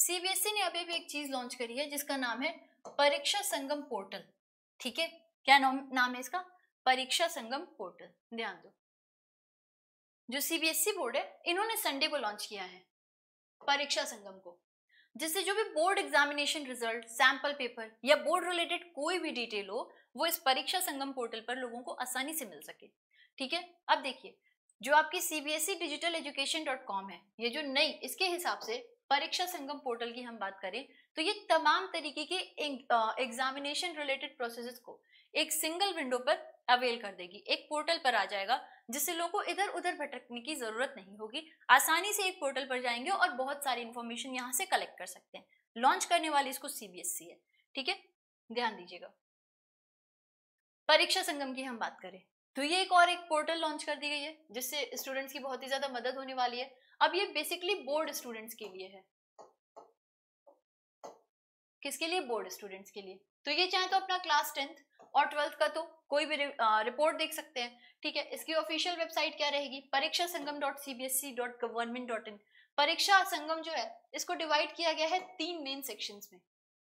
सीबीएसई e ने अभी भी एक चीज लॉन्च करी है जिसका नाम है परीक्षा संगम पोर्टल ठीक है क्या नाम है इसका परीक्षा संगम पोर्टल ध्यान दो जो सीबीएसई बोर्ड e है इन्होंने संडे को लॉन्च किया है परीक्षा संगम को जिससे जो भी board examination result sample paper या बोर्ड रिलेटेड कोई भी डिटेल हो वो इस परीक्षा संगम पोर्टल पर लोगों को आसानी से मिल सके ठीक है अब देखिए जो आपकी CBSE digital education dot com है ये जो नई इसके हिसाब से परीक्षा संगम पोर्टल की हम बात करें तो ये तमाम तरीके के एग्जामिनेशन रिलेटेड प्रोसेसेस को एक सिंगल विंडो पर अवेल कर देगी एक पोर्टल पर आ जाएगा जिससे लोगों को इधर उधर भटकने की जरूरत नहीं होगी आसानी से एक पोर्टल पर जाएंगे और बहुत सारी इन्फॉर्मेशन यहाँ से कलेक्ट कर सकते हैं लॉन्च करने वाली इसको सीबीएसई है ठीक है ध्यान दीजिएगा परीक्षा संगम की हम बात करें तो ये एक और एक पोर्टल लॉन्च कर दी गई है जिससे स्टूडेंट्स की बहुत ही ज्यादा मदद होने वाली है अब ये बेसिकली बोर्ड स्टूडेंट्स के लिए है किसके लिए बोर्ड स्टूडेंट्स के लिए तो ये चाहे तो अपना क्लास टेंथ और ट्वेल्थ का तो कोई भी रिपोर्ट देख सकते हैं ठीक है इसकी ऑफिशियल वेबसाइट क्या रहेगी Pariksha Sangam dot C B S E dot government dot in Pariksha Sangam जो है इसको डिवाइड किया गया है तीन मेन सेक्शन में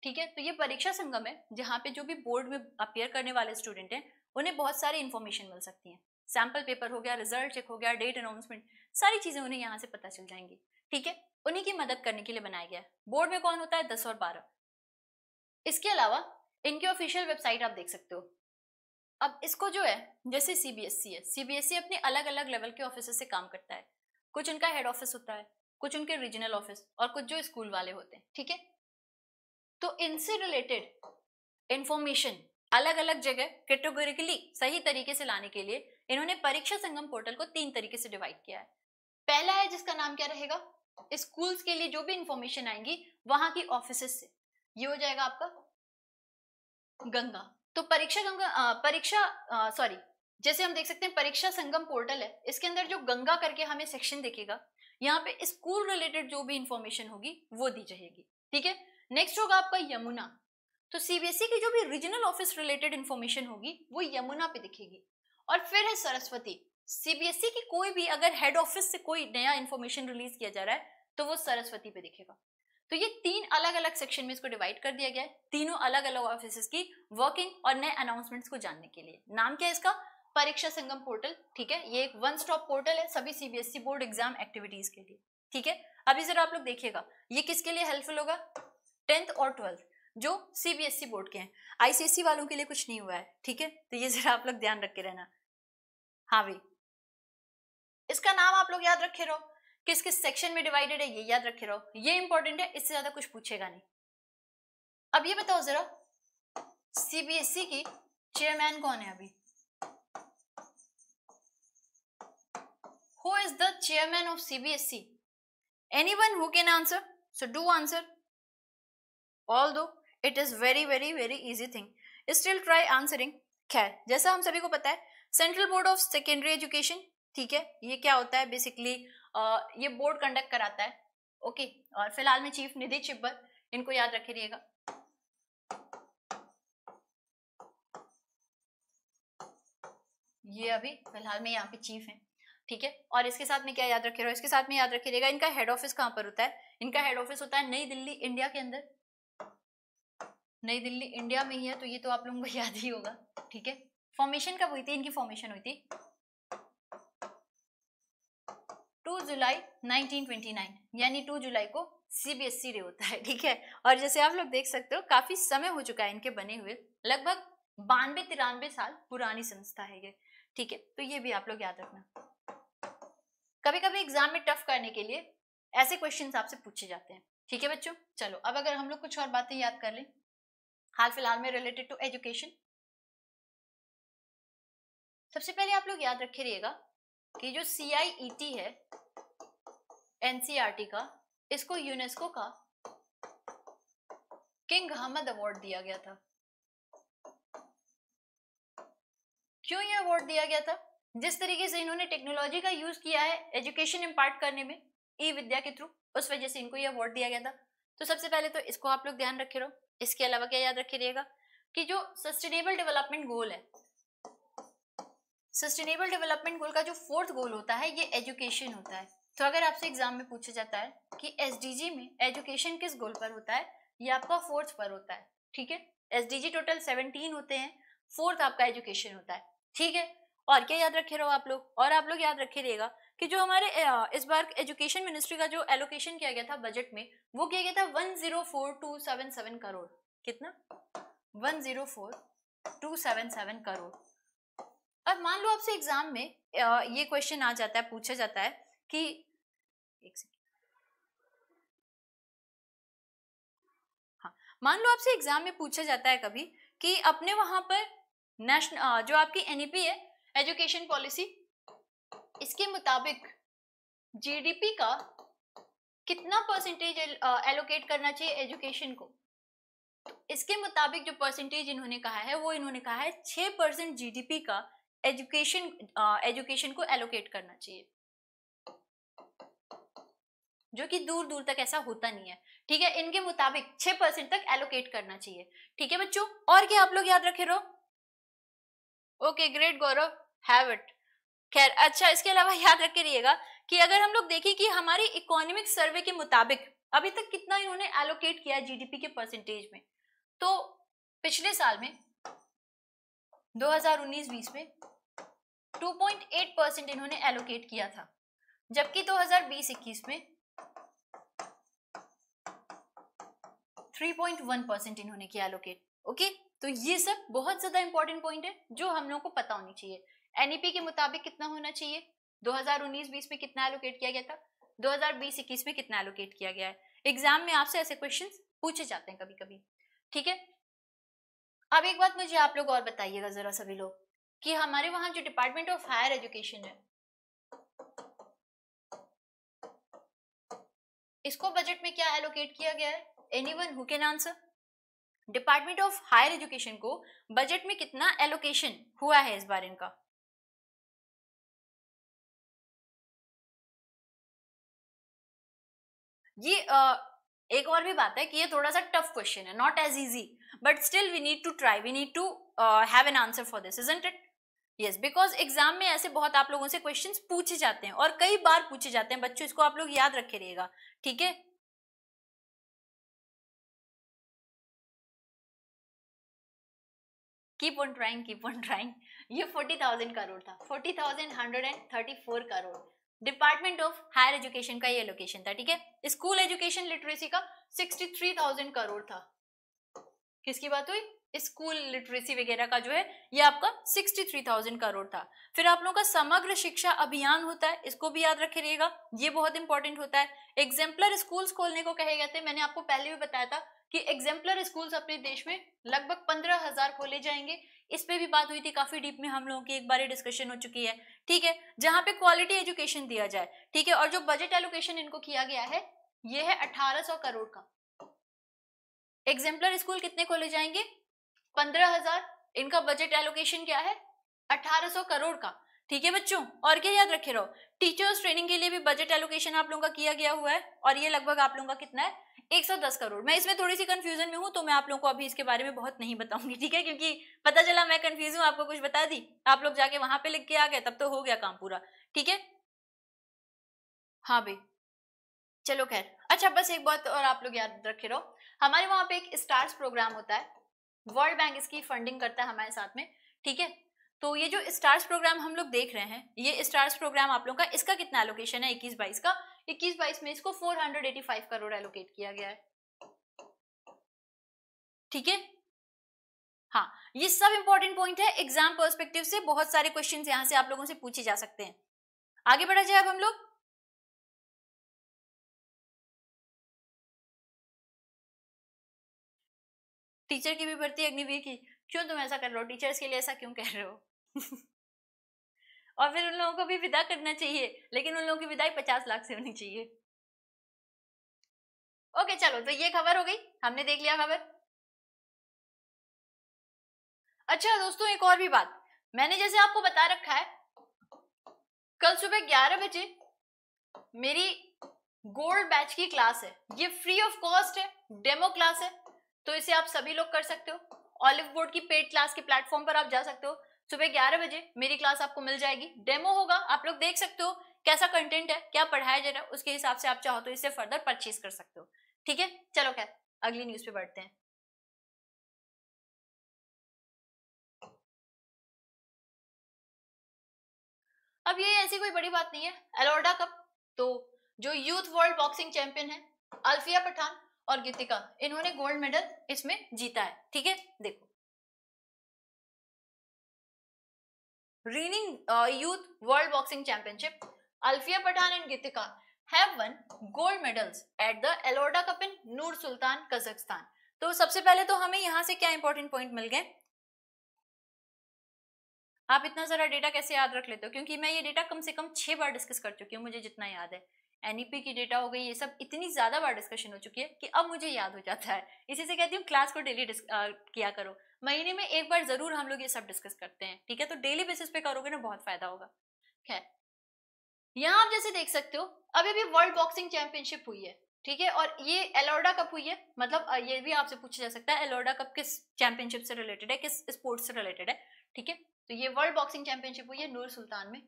ठीक है तो ये परीक्षा संगम है जहाँ पे जो भी बोर्ड में अपेयर करने वाले स्टूडेंट हैं उन्हें बहुत सारी इन्फॉर्मेशन मिल सकती है सैम्पल पेपर हो गया रिजल्ट चेक हो गया डेट अनाउंसमेंट सारी चीज़ें उन्हें यहाँ से पता चल जाएंगी ठीक है उन्हीं की मदद करने के लिए बनाया गया है बोर्ड में कौन होता है दस और बारह इसके अलावा इनके ऑफिशियल वेबसाइट आप देख सकते हो अब इसको जो है जैसे सीबीएसई e है सीबीएसई e अपने अलग अलग लेवल के ऑफिस से काम करता है कुछ उनका हेड ऑफिस होता है कुछ उनके रीजनल ऑफिस और कुछ जो स्कूल वाले होते हैं ठीक है तो इनसे रिलेटेड इंफॉर्मेशन अलग अलग जगह कैटेगोरिकली सही तरीके से लाने के लिए इन्होंने परीक्षा संगम पोर्टल को तीन तरीके से डिवाइड किया है पहला है जिसका नाम क्या रहेगा स्कूल्स के लिए जो भी इंफॉर्मेशन आएंगी वहां की ऑफिस से ये हो जाएगा आपका गंगा तो परीक्षा गंगा परीक्षा सॉरी जैसे हम देख सकते हैं परीक्षा संगम पोर्टल है इसके अंदर जो गंगा करके हमें सेक्शन देखेगा यहाँ पे स्कूल रिलेटेड जो भी इंफॉर्मेशन होगी वो दी जाएगी ठीक है नेक्स्ट होगा आपका यमुना तो सीबीएसई e की जो भी रीजनल ऑफिस रिलेटेड इंफॉर्मेशन होगी वो यमुना पे दिखेगी और फिर है सरस्वती सीबीएसई e की कोई भी अगर हेड ऑफिस से कोई नया इन्फॉर्मेशन रिलीज किया जा रहा है तो वो सरस्वती पे दिखेगा तो ये तीन अलग अलग सेक्शन में इसको डिवाइड कर दिया गया है तीनों अलग अलग ऑफिस की वर्किंग और नए अनाउंसमेंट्स को जानने के लिए नाम क्या है इसका परीक्षा संगम पोर्टल ठीक है ये एक वन स्टॉप पोर्टल है सभी सीबीएसई बोर्ड एग्जाम एक्टिविटीज के लिए ठीक है अभी जरा आप लोग देखिएगा ये किसके लिए हेल्पफुल होगा टेंथ और ट्वेल्थ जो सीबीएसई बोर्ड e के हैं आईसीएसई e वालों के लिए कुछ नहीं हुआ है ठीक है तो ये जरा आप लोग ध्यान रख के रहना हाँ भाई इसका नाम आप लोग याद रखे रहो किस किस सेक्शन में डिवाइडेड है ये याद रखे रहो ये इंपॉर्टेंट है इससे ज्यादा कुछ पूछेगा नहीं अब ये बताओ जरा सीबीएसई e की चेयरमैन कौन है अभी the chairman of CBSE anyone who can answer so do answer all though it is very very very easy thing still try answering खैर जैसा हम सभी को पता है central board of secondary education ठीक है ये क्या होता है बेसिकली ये बोर्ड कंडक्ट कराता है ओके और फिलहाल में चीफ निधि चिब्बर इनको याद रहिएगा ये अभी फिलहाल में यहाँ पे चीफ हैं ठीक है और इसके साथ में क्या याद रखे रहो इसके साथ में याद रहेगा इनका हेड ऑफिस कहाँ पर होता है इनका हेड ऑफिस होता है नई दिल्ली इंडिया के अंदर नई दिल्ली इंडिया में ही है तो ये तो आप लोगों को याद ही होगा ठीक है फॉर्मेशन कब हुई थी इनकी फॉर्मेशन हुई थी 2 जुलाई 1929 यानी 2 जुलाई को सीबीएसई e डे होता है ठीक है और जैसे आप लोग देख सकते हो काफी समय हो चुका है इनके बने हुए लगभग बानवे तिरानवे साल पुरानी संस्था है ये ठीक है तो ये भी आप लोग याद रखना कभी कभी एग्जाम में टफ करने के लिए ऐसे क्वेश्चन आपसे पूछे जाते हैं ठीक है बच्चों चलो अब अगर हम लोग कुछ और बातें याद कर लें हाल फिलहाल में रिलेटेड टू एजुकेशन सबसे पहले आप लोग याद रखे रहिएगा कि जो सी e है टी e का इसको यूनेस्को का किंग हमद अवार्ड दिया गया था क्यों ये अवार्ड दिया गया था जिस तरीके से इन्होंने टेक्नोलॉजी का यूज किया है एजुकेशन इम्पार्ट करने में ई विद्या के थ्रू उस वजह से इनको ये अवार्ड दिया गया था तो सबसे पहले तो इसको आप लोग ध्यान रखे रहो इसके अलावा क्या याद रखे रहिएगा कि जो सस्टेनेबल डेवलपमेंट गोल है सस्टेनेबल डेवलपमेंट गोल का जो फोर्थ गोल होता है ये एजुकेशन होता है तो अगर आपसे एग्जाम में पूछा जाता है कि एस में एजुकेशन किस गोल पर होता है ये आपका फोर्थ पर होता है ठीक है एसडीजी टोटल सेवनटीन होते हैं फोर्थ आपका एजुकेशन होता है ठीक है और क्या याद रखे रहो आप लोग और आप लोग याद रखे रहेगा कि जो हमारे इस बार एजुकेशन मिनिस्ट्री का जो एलोकेशन किया गया था बजट में वो किया गया था one zero four two seven seven crore कितना one zero four two seven seven crore अब मान लो आपसे एग्जाम में ये क्वेश्चन आ जाता है पूछा जाता है कि एक हाँ, मान लो आपसे एग्जाम में पूछा जाता है कभी कि अपने वहां पर नेशनल जो आपकी एनईपी e है एजुकेशन पॉलिसी इसके मुताबिक जीडीपी का कितना परसेंटेज एलोकेट करना चाहिए एजुकेशन को तो इसके मुताबिक जो परसेंटेज इन्होंने कहा है वो इन्होंने कहा है छह परसेंट जी का एजुकेशन एजुकेशन को एलोकेट करना चाहिए जो कि दूर दूर तक ऐसा होता नहीं है ठीक है इनके मुताबिक छह परसेंट तक एलोकेट करना चाहिए ठीक है बच्चों और क्या आप लोग याद रखे रहो okay great Gaurav have it खैर अच्छा इसके अलावा याद रखे रहिएगा कि अगर हम लोग देखें कि हमारे इकोनॉमिक सर्वे के मुताबिक अभी तक कितना इन्होंने एलोकेट किया जीडीपी के परसेंटेज में तो पिछले साल में 2019-20 में 2.8 परसेंट इन्होंने एलोकेट किया था जबकि 2020-21 में 3.1 परसेंट इन्होंने किया एलोकेट ओके तो ये सब बहुत ज्यादा इंपॉर्टेंट पॉइंट है जो हम लोगों को पता होनी चाहिए एनईपी e के मुताबिक कितना होना चाहिए 2019-20 में कितना एलोकेट किया गया था 2020-21 में कितना एलोकेट किया गया है एग्जाम में आपसे ऐसे क्वेश्चन पूछे जाते हैं कभी कभी ठीक है अब एक बात मुझे आप लोग और बताइएगा ज़रा सभी लोग कि हमारे वहां जो डिपार्टमेंट ऑफ हायर एजुकेशन है इसको बजट में क्या एलोकेट किया गया है anyone who can answer department of higher education को बजट में कितना एलोकेशन हुआ है इस बार इनका ये आ, एक और भी बात है कि ये थोड़ा सा टफ क्वेश्चन है not as easy but still we need to try we need to have an answer for this isn't it yes because exam में ऐसे बहुत आप लोगों से क्वेश्चंस पूछे जाते हैं और कई बार पूछे जाते हैं बच्चों इसको आप लोग याद रखे रहिएगा ठीक है keep on trying keep on trying ये फोर्टी थाउजेंड करोड़ था forty thousand hundred and thirty four crore department of higher education का ये एलोकेशन था ठीक है स्कूल एजुकेशन लिटरेसी का सिक्सटी थ्री थाउजेंड करोड़ था किसकी बात हुई स्कूल लिटरेसी वगैरह का जो है ये आपका 63,000 करोड़ था फिर आप लोगों का समग्र शिक्षा अभियान होता है इसको भी याद रहिएगा ये बहुत इंपॉर्टेंट होता है एग्जाम्पलर स्कूल्स खोलने को कहे गए थे मैंने आपको पहले भी बताया था कि एग्जाम्पलर स्कूल्स अपने देश में लगभग पंद्रह हजार खोले जाएंगे इस पर भी बात हुई थी काफी डीप में हम लोगों की एक बार डिस्कशन हो चुकी है ठीक है जहां पे क्वालिटी एजुकेशन दिया जाए ठीक है और जो बजट एलोकेशन इनको किया गया है ये है 1800 करोड़ का एग्जाम्पलर स्कूल कितने खोले जाएंगे पंद्रह हजार इनका बजट एलोकेशन क्या है अठारह सौ करोड़ का ठीक है बच्चों और क्या याद रखे रहो टीचर्स ट्रेनिंग के लिए भी बजट एलोकेशन आप लोगों का किया गया हुआ है और ये लगभग आप लोगों का कितना है 110 करोड़ मैं इसमें थोड़ी सी कंफ्यूजन में हूं तो मैं आप लोगों को अभी इसके बारे में बहुत नहीं बताऊंगी ठीक है क्योंकि पता चला मैं कंफ्यूज हूं आपको कुछ बता दी आप लोग जाके वहां पर लिख के आ गए तब तो हो गया काम पूरा ठीक है हाँ भाई चलो खैर अच्छा बस एक बात और आप लोग याद रखे रहो हमारे वहां पे एक स्टार्स प्रोग्राम होता है वर्ल्ड बैंक इसकी फंडिंग करता है हमारे साथ में ठीक है तो ये जो स्टार्स प्रोग्राम हम लोग देख रहे हैं ये स्टार्स प्रोग्राम आप लोग का इसका कितना एलोकेशन है इक्कीस बाईस का इक्कीस बाईस में इसको फोर करोड़ एलोकेट किया गया है ठीक है हाँ ये सब इंपॉर्टेंट पॉइंट है एग्जाम पर्सपेक्टिव से बहुत सारे क्वेश्चन यहां से आप लोगों से पूछे जा सकते हैं आगे बढ़ा जाए अब हम लोग टीचर की भी भर्ती अग्निवीर की क्यों तुम ऐसा कर रहे हो टीचर्स के लिए ऐसा क्यों कह रहे हो और फिर उन लोगों को भी विदा करना चाहिए लेकिन उन लोगों की विदाई पचास लाख से होनी चाहिए ओके चलो तो ये खबर हो गई हमने देख लिया खबर अच्छा दोस्तों एक और भी बात मैंने जैसे आपको बता रखा है कल सुबह ग्यारह बजे मेरी गोल्ड बैच की क्लास है ये फ्री ऑफ कॉस्ट है डेमो क्लास है तो इसे आप सभी लोग कर सकते हो ऑलिव बोर्ड की पेड क्लास के प्लेटफॉर्म पर आप जा सकते हो सुबह ग्यारह बजे मेरी क्लास आपको मिल जाएगी डेमो होगा आप लोग देख सकते हो कैसा कंटेंट है क्या पढ़ाया जा रहा है उसके हिसाब से आप चाहो तो इसे फर्दर परचेज कर सकते हो ठीक है चलो क्या अगली न्यूज पे बढ़ते हैं अब ये ऐसी कोई बड़ी बात नहीं है एलोर्डा कप तो जो यूथ वर्ल्ड बॉक्सिंग चैंपियन है अल्फिया पठान और गीतिका इन्होंने गोल्ड मेडल इसमें जीता है ठीक है देखो reigning youth world boxing championship Alfiya Pathan and Gitika have won gold medals at the Elorda cup in Nur Sultan Kazakhstan तो सबसे पहले तो हमें यहां से क्या इंपॉर्टेंट पॉइंट मिल गए आप इतना जरा डेटा कैसे याद रख लेते हो क्योंकि मैं ये डेटा कम से कम छह बार डिस्कस कर चुकी हूँ मुझे जितना याद है एन e की डेटा हो गई ये सब इतनी ज़्यादा बार डिस्कशन हो चुकी है कि अब मुझे याद हो जाता है इसी से कहती हूँ क्लास को डेली किया करो महीने में एक बार ज़रूर हम लोग ये सब डिस्कस करते हैं ठीक है तो डेली बेसिस पे करोगे ना बहुत फ़ायदा होगा खैर यहाँ आप जैसे देख सकते हो अभी अभी वर्ल्ड बॉक्सिंग चैंपियनशिप हुई है ठीक है और ये एलोडा कप हुई है मतलब ये भी आपसे पूछा जा सकता है एलोडा कप किस चैंपियनशिप से रिलेटेड है किस स्पोर्ट्स से रिलेटेड है ठीक है तो ये वर्ल्ड बॉक्सिंग चैंपियनशिप हुई है नूर सुल्तान में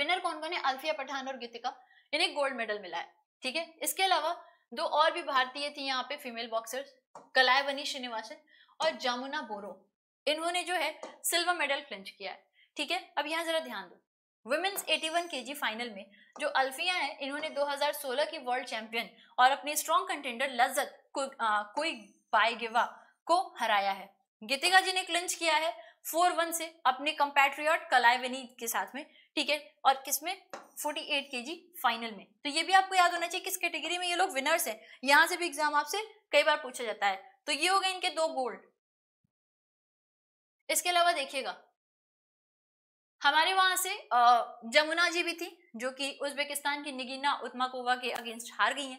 विनर कौन कौन है अल्फिया पठान और गीतिका इन्हें गोल्ड मेडल मिला है ठीक है इसके अलावा दो और भी भारतीय थी यहाँ पे फीमेल बॉक्सर्स कलायवनी श्रीनिवासन और जामुना बोरो इन्होंने जो है सिल्वर मेडल क्लिंच किया है ठीक है अब यहाँ जरा ध्यान दो वुमेन्स 81 वन फाइनल में जो अल्फिया हैं इन्होंने 2016 की वर्ल्ड चैंपियन और अपनी स्ट्रॉन्ग कंटेंडर लज्जत कोई बाइगेवा को हराया है गीतिका जी ने क्लिंच किया है 4-1 से अपने कंपेट्रियॉट कलायवनी के साथ में ठीक है और किसमें 48 केजी फाइनल में तो ये भी आपको याद होना चाहिए किस कैटेगरी में ये लोग विनर्स हैं यहाँ से भी एग्जाम आपसे कई बार पूछा जाता है तो ये हो गए इनके दो गोल्ड इसके अलावा देखिएगा हमारे वहां से जमुना जी भी थी जो कि उज्बेकिस्तान की उत्मा कोवा के अगेंस्ट हार गई हैं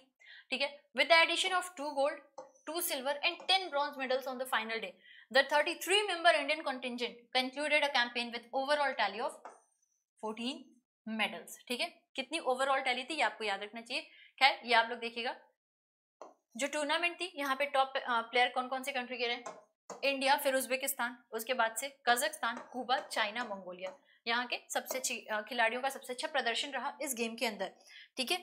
ठीक है with the addition of two gold silver and ten bronze medals on the final day the thirty three member Indian contingent concluded a campaign with overall tally of fourteen medals ठीक है कितनी overall tally थी ये आपको याद रखना चाहिए खैर ये आप लोग देखिएगा जो टूर्नामेंट थी यहाँ पे टॉप प्लेयर कौन कौन से कंट्री के रहे इंडिया फिर उज्बेकिस्तान उसके बाद से कजाकिस्तान कुबा चाइना मंगोलिया यहाँ के सबसे अच्छी खिलाड़ियों का सबसे अच्छा प्रदर्शन रहा इस गेम के अंदर ठीक है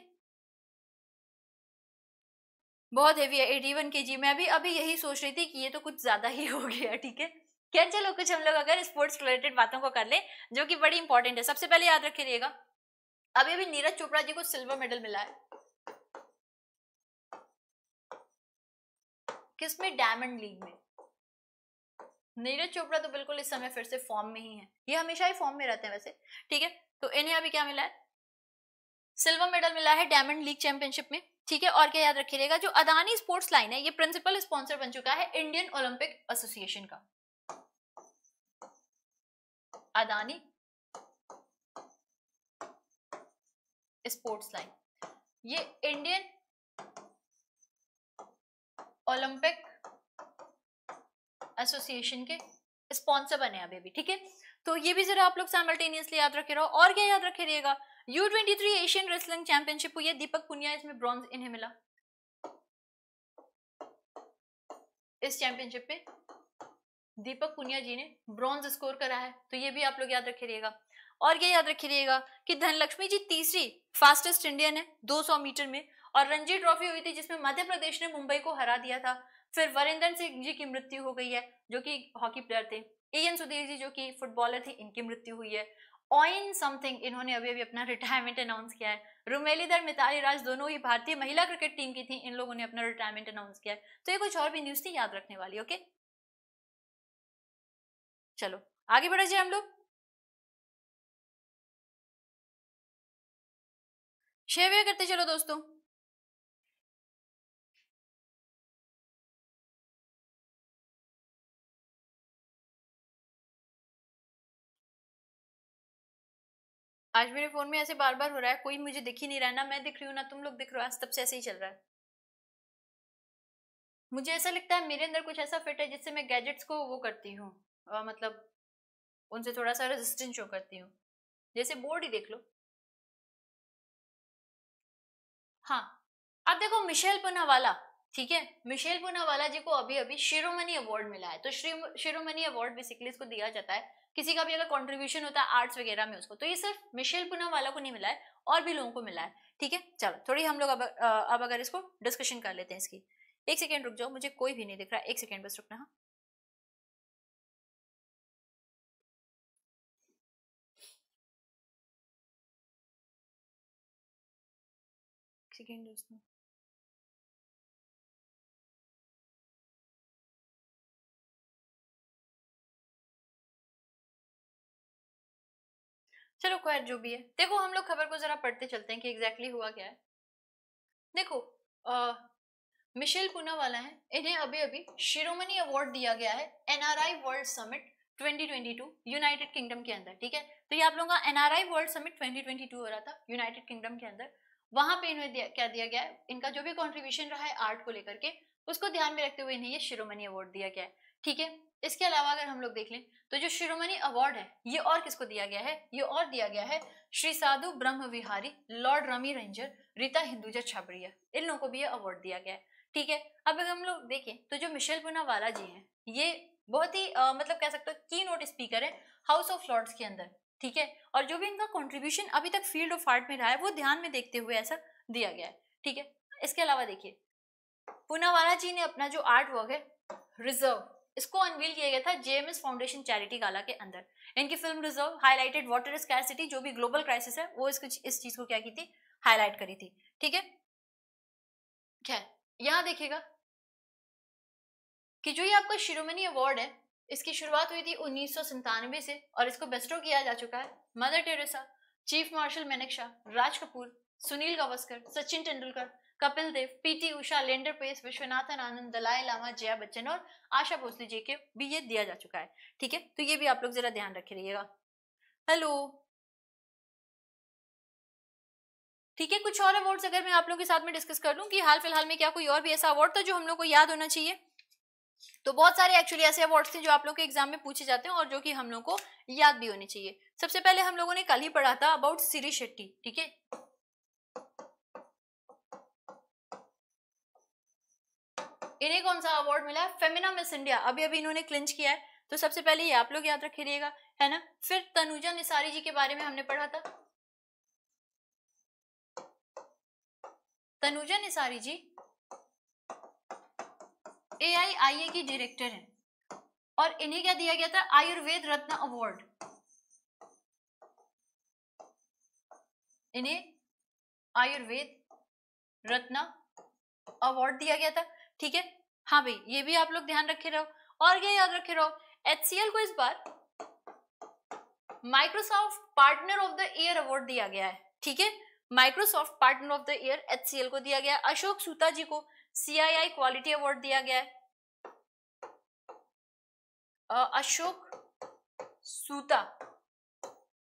बहुत हेवी है एटी वन के जी मैं भी अभी यही सोच रही थी कि ये तो कुछ ज्यादा ही हो गया ठीक है खैर चलो कुछ हम लोग अगर स्पोर्ट्स रिलेटेड बातों को कर ले जो कि बड़ी इंपॉर्टेंट है सबसे पहले याद रखिएगा अभी अभी नीरज चोपड़ा जी को सिल्वर मेडल मिला है किसमें डायमंड लीग में नीरज चोपड़ा तो बिल्कुल इस समय फिर से फॉर्म में ही है ये हमेशा ही फॉर्म में रहते हैं वैसे ठीक है तो इन्हें अभी क्या मिला है सिल्वर मेडल मिला है डायमंड लीग चैंपियनशिप में ठीक है और क्या याद रखिएगा जो अदानी स्पोर्ट्स लाइन है ये प्रिंसिपल स्पॉन्सर बन चुका है इंडियन ओलंपिक एसोसिएशन का अदानी स्पोर्ट्स लाइन ये इंडियन ओलंपिक एसोसिएशन के स्पॉन्सर बने अभी अभी ठीक है तो ये भी जरा आप लोग साइमल्टेनियसली याद रखे रहो और क्या याद रखे रहिएगा U twenty three Asian wrestling championship हुई है दीपक पुनिया इसमें ब्रॉन्ज इन्हें मिला इस चैंपियनशिप पे दीपक पुनिया जी ने ब्रॉन्ज स्कोर करा है तो ये भी आप लोग याद रखे रहिएगा और ये याद रहिएगा कि धनलक्ष्मी जी तीसरी फास्टेस्ट इंडियन है 200 मीटर में और रणजी ट्रॉफी हुई थी जिसमें मध्य प्रदेश ने मुंबई को हरा दिया था फिर वरिंदर सिंह जी की मृत्यु हो गई है जो कि हॉकी प्लेयर थे ए एन सुधीर जी जो कि फुटबॉलर थे इनकी मृत्यु हुई है ऑइन समथिंग इन्होंने अभी अभी अपना रिटायरमेंट अनाउंस किया है रुमेलीधर मिताली राज दोनों ही भारतीय महिला क्रिकेट टीम की थी इन लोगों ने अपना रिटायरमेंट अनाउंस किया है तो ये कुछ और भी न्यूज थी याद रखने वाली ओके चलो आगे बढ़े जाए हम लोग शेविया करते चलो दोस्तों आज मेरे फोन में ऐसे बार बार हो रहा है कोई मुझे दिख ही नहीं रहा ना मैं दिख रही हूँ ना तुम लोग दिख रहे हो आज तब से ऐसे ही चल रहा है मुझे ऐसा लगता है मेरे अंदर कुछ ऐसा फिट है जिससे मैं गैजेट्स को वो करती हूँ आ, मतलब उनसे थोड़ा सा रेजिस्टेंस शो करती हूँ जैसे बोर्ड ही देख लो हाँ अब देखो मिशेल पुनावाला ठीक है मिशेल पुनावाला जी को अभी अभी शिरोमणि अवार्ड मिला है तो शिरोमणि अवार्ड बेसिकली इसको दिया जाता है किसी का भी अगर कंट्रीब्यूशन होता है आर्ट्स वगैरह में उसको तो ये सिर्फ मिशेल पुनावाला को नहीं मिला है और भी लोगों को मिला है ठीक है चलो थोड़ी हम लोग अब अब अगर इसको डिस्कशन कर लेते हैं इसकी एक सेकेंड रुक जाओ मुझे कोई भी नहीं दिख रहा एक सेकेंड बस रुकना हाँ सेकेंड दोस्तों चलो खैर जो भी है देखो हम लोग खबर को जरा पढ़ते चलते हैं कि एग्जैक्टली exactly हुआ क्या है देखो आ, मिशेल पूना वाला है इन्हें अभी अभी शिरोमणि अवार्ड दिया गया है NRI world summit 2022 United Kingdom के अंदर ठीक है तो ये आप लोगों का एनआरआई वर्ल्ड समिट 2022 हो रहा था यूनाइटेड किंगडम के अंदर वहां पे इन्हें दिया, क्या दिया गया है इनका जो भी कॉन्ट्रीब्यूशन रहा है आर्ट को लेकर के उसको ध्यान में रखते हुए इन्हें ये शिरोमणि अवार्ड दिया गया है ठीक है इसके अलावा अगर हम लोग देख लें तो जो शिरोमणि अवार्ड है ये और किसको दिया गया है ये और दिया गया है श्री साधु ब्रह्म विहारी लॉर्ड रमी रेंजर रीता हिंदुजा छाबड़िया इन लोगों को भी ये अवार्ड दिया गया है ठीक है अब अगर हम लोग देखें तो जो मिशेल पुना वाला जी हैं ये बहुत ही आ, मतलब कह सकते हो की नोट स्पीकर है हाउस ऑफ लॉर्ड्स के अंदर ठीक है और जो भी इनका कॉन्ट्रीब्यूशन अभी तक फील्ड ऑफ आर्ट में रहा है वो ध्यान में देखते हुए ऐसा दिया गया है ठीक है इसके अलावा देखिए पूनावाला जी ने अपना जो आर्ट वर्क है रिजर्व इसको अनवील किया गया था जेएमएस फाउंडेशन चैरिटी गाला के अंदर इनकी film reserve highlighted water scarcity जो भी ग्लोबल क्राइसिस है वो इसको इस चीज को क्या की थी हाईलाइट करी थी ठीक है क्या यहां देखिएगा कि जो ये आपका शिरोमणि अवार्ड है इसकी शुरुआत हुई थी उन्नीस से और इसको बेस्टो किया जा चुका है Mother Teresa chief marshal Manekshaw Raj Kapoor Sunil Gavaskar Sachin Tendulkar Kapil Dev PT Usha Leander Paes Viswanathan Anand Dalai Lama Jaya Bachchan और आशा भोसले जी के भी ये दिया जा चुका है ठीक है तो ये भी आप लोग जरा ध्यान रखे रहिएगा हेलो ठीक है कुछ और अवार्ड्स अगर मैं आप लोगों के साथ में डिस्कस कर लूँ कि हाल फिलहाल में क्या कोई और भी ऐसा अवार्ड था जो हम लोग को याद होना चाहिए तो बहुत सारे एक्चुअली ऐसे अवार्ड्स थे जो आप लोग के एग्जाम में पूछे जाते हैं और जो कि हम लोग को याद भी होने चाहिए सबसे पहले हम लोगों ने कल ही पढ़ा था अबाउट सिरी शेट्टी ठीक है इन्हें कौन सा अवार्ड मिला है फेमिना मिस इंडिया अभी अभी इन्होंने क्लिंच किया है तो सबसे पहले ये आप लोग याद रहिएगा है ना फिर तनुजा निसारी जी के बारे में हमने पढ़ा था तनुजा निसारी जी ए आई आई ए की डायरेक्टर है और इन्हें क्या दिया गया था आयुर्वेद रत्न अवार्ड इन्हें आयुर्वेद रत्न अवार्ड दिया गया था ठीक है हाँ भाई ये भी आप लोग ध्यान रखे रहो और क्या याद रखे रहो एचसीएल को इस बार Microsoft partner of the year award दिया गया है ठीक है Microsoft partner of the year HCL को दिया गया अशोक सूता जी को सीआईआई क्वालिटी अवार्ड दिया गया है अशोक सूता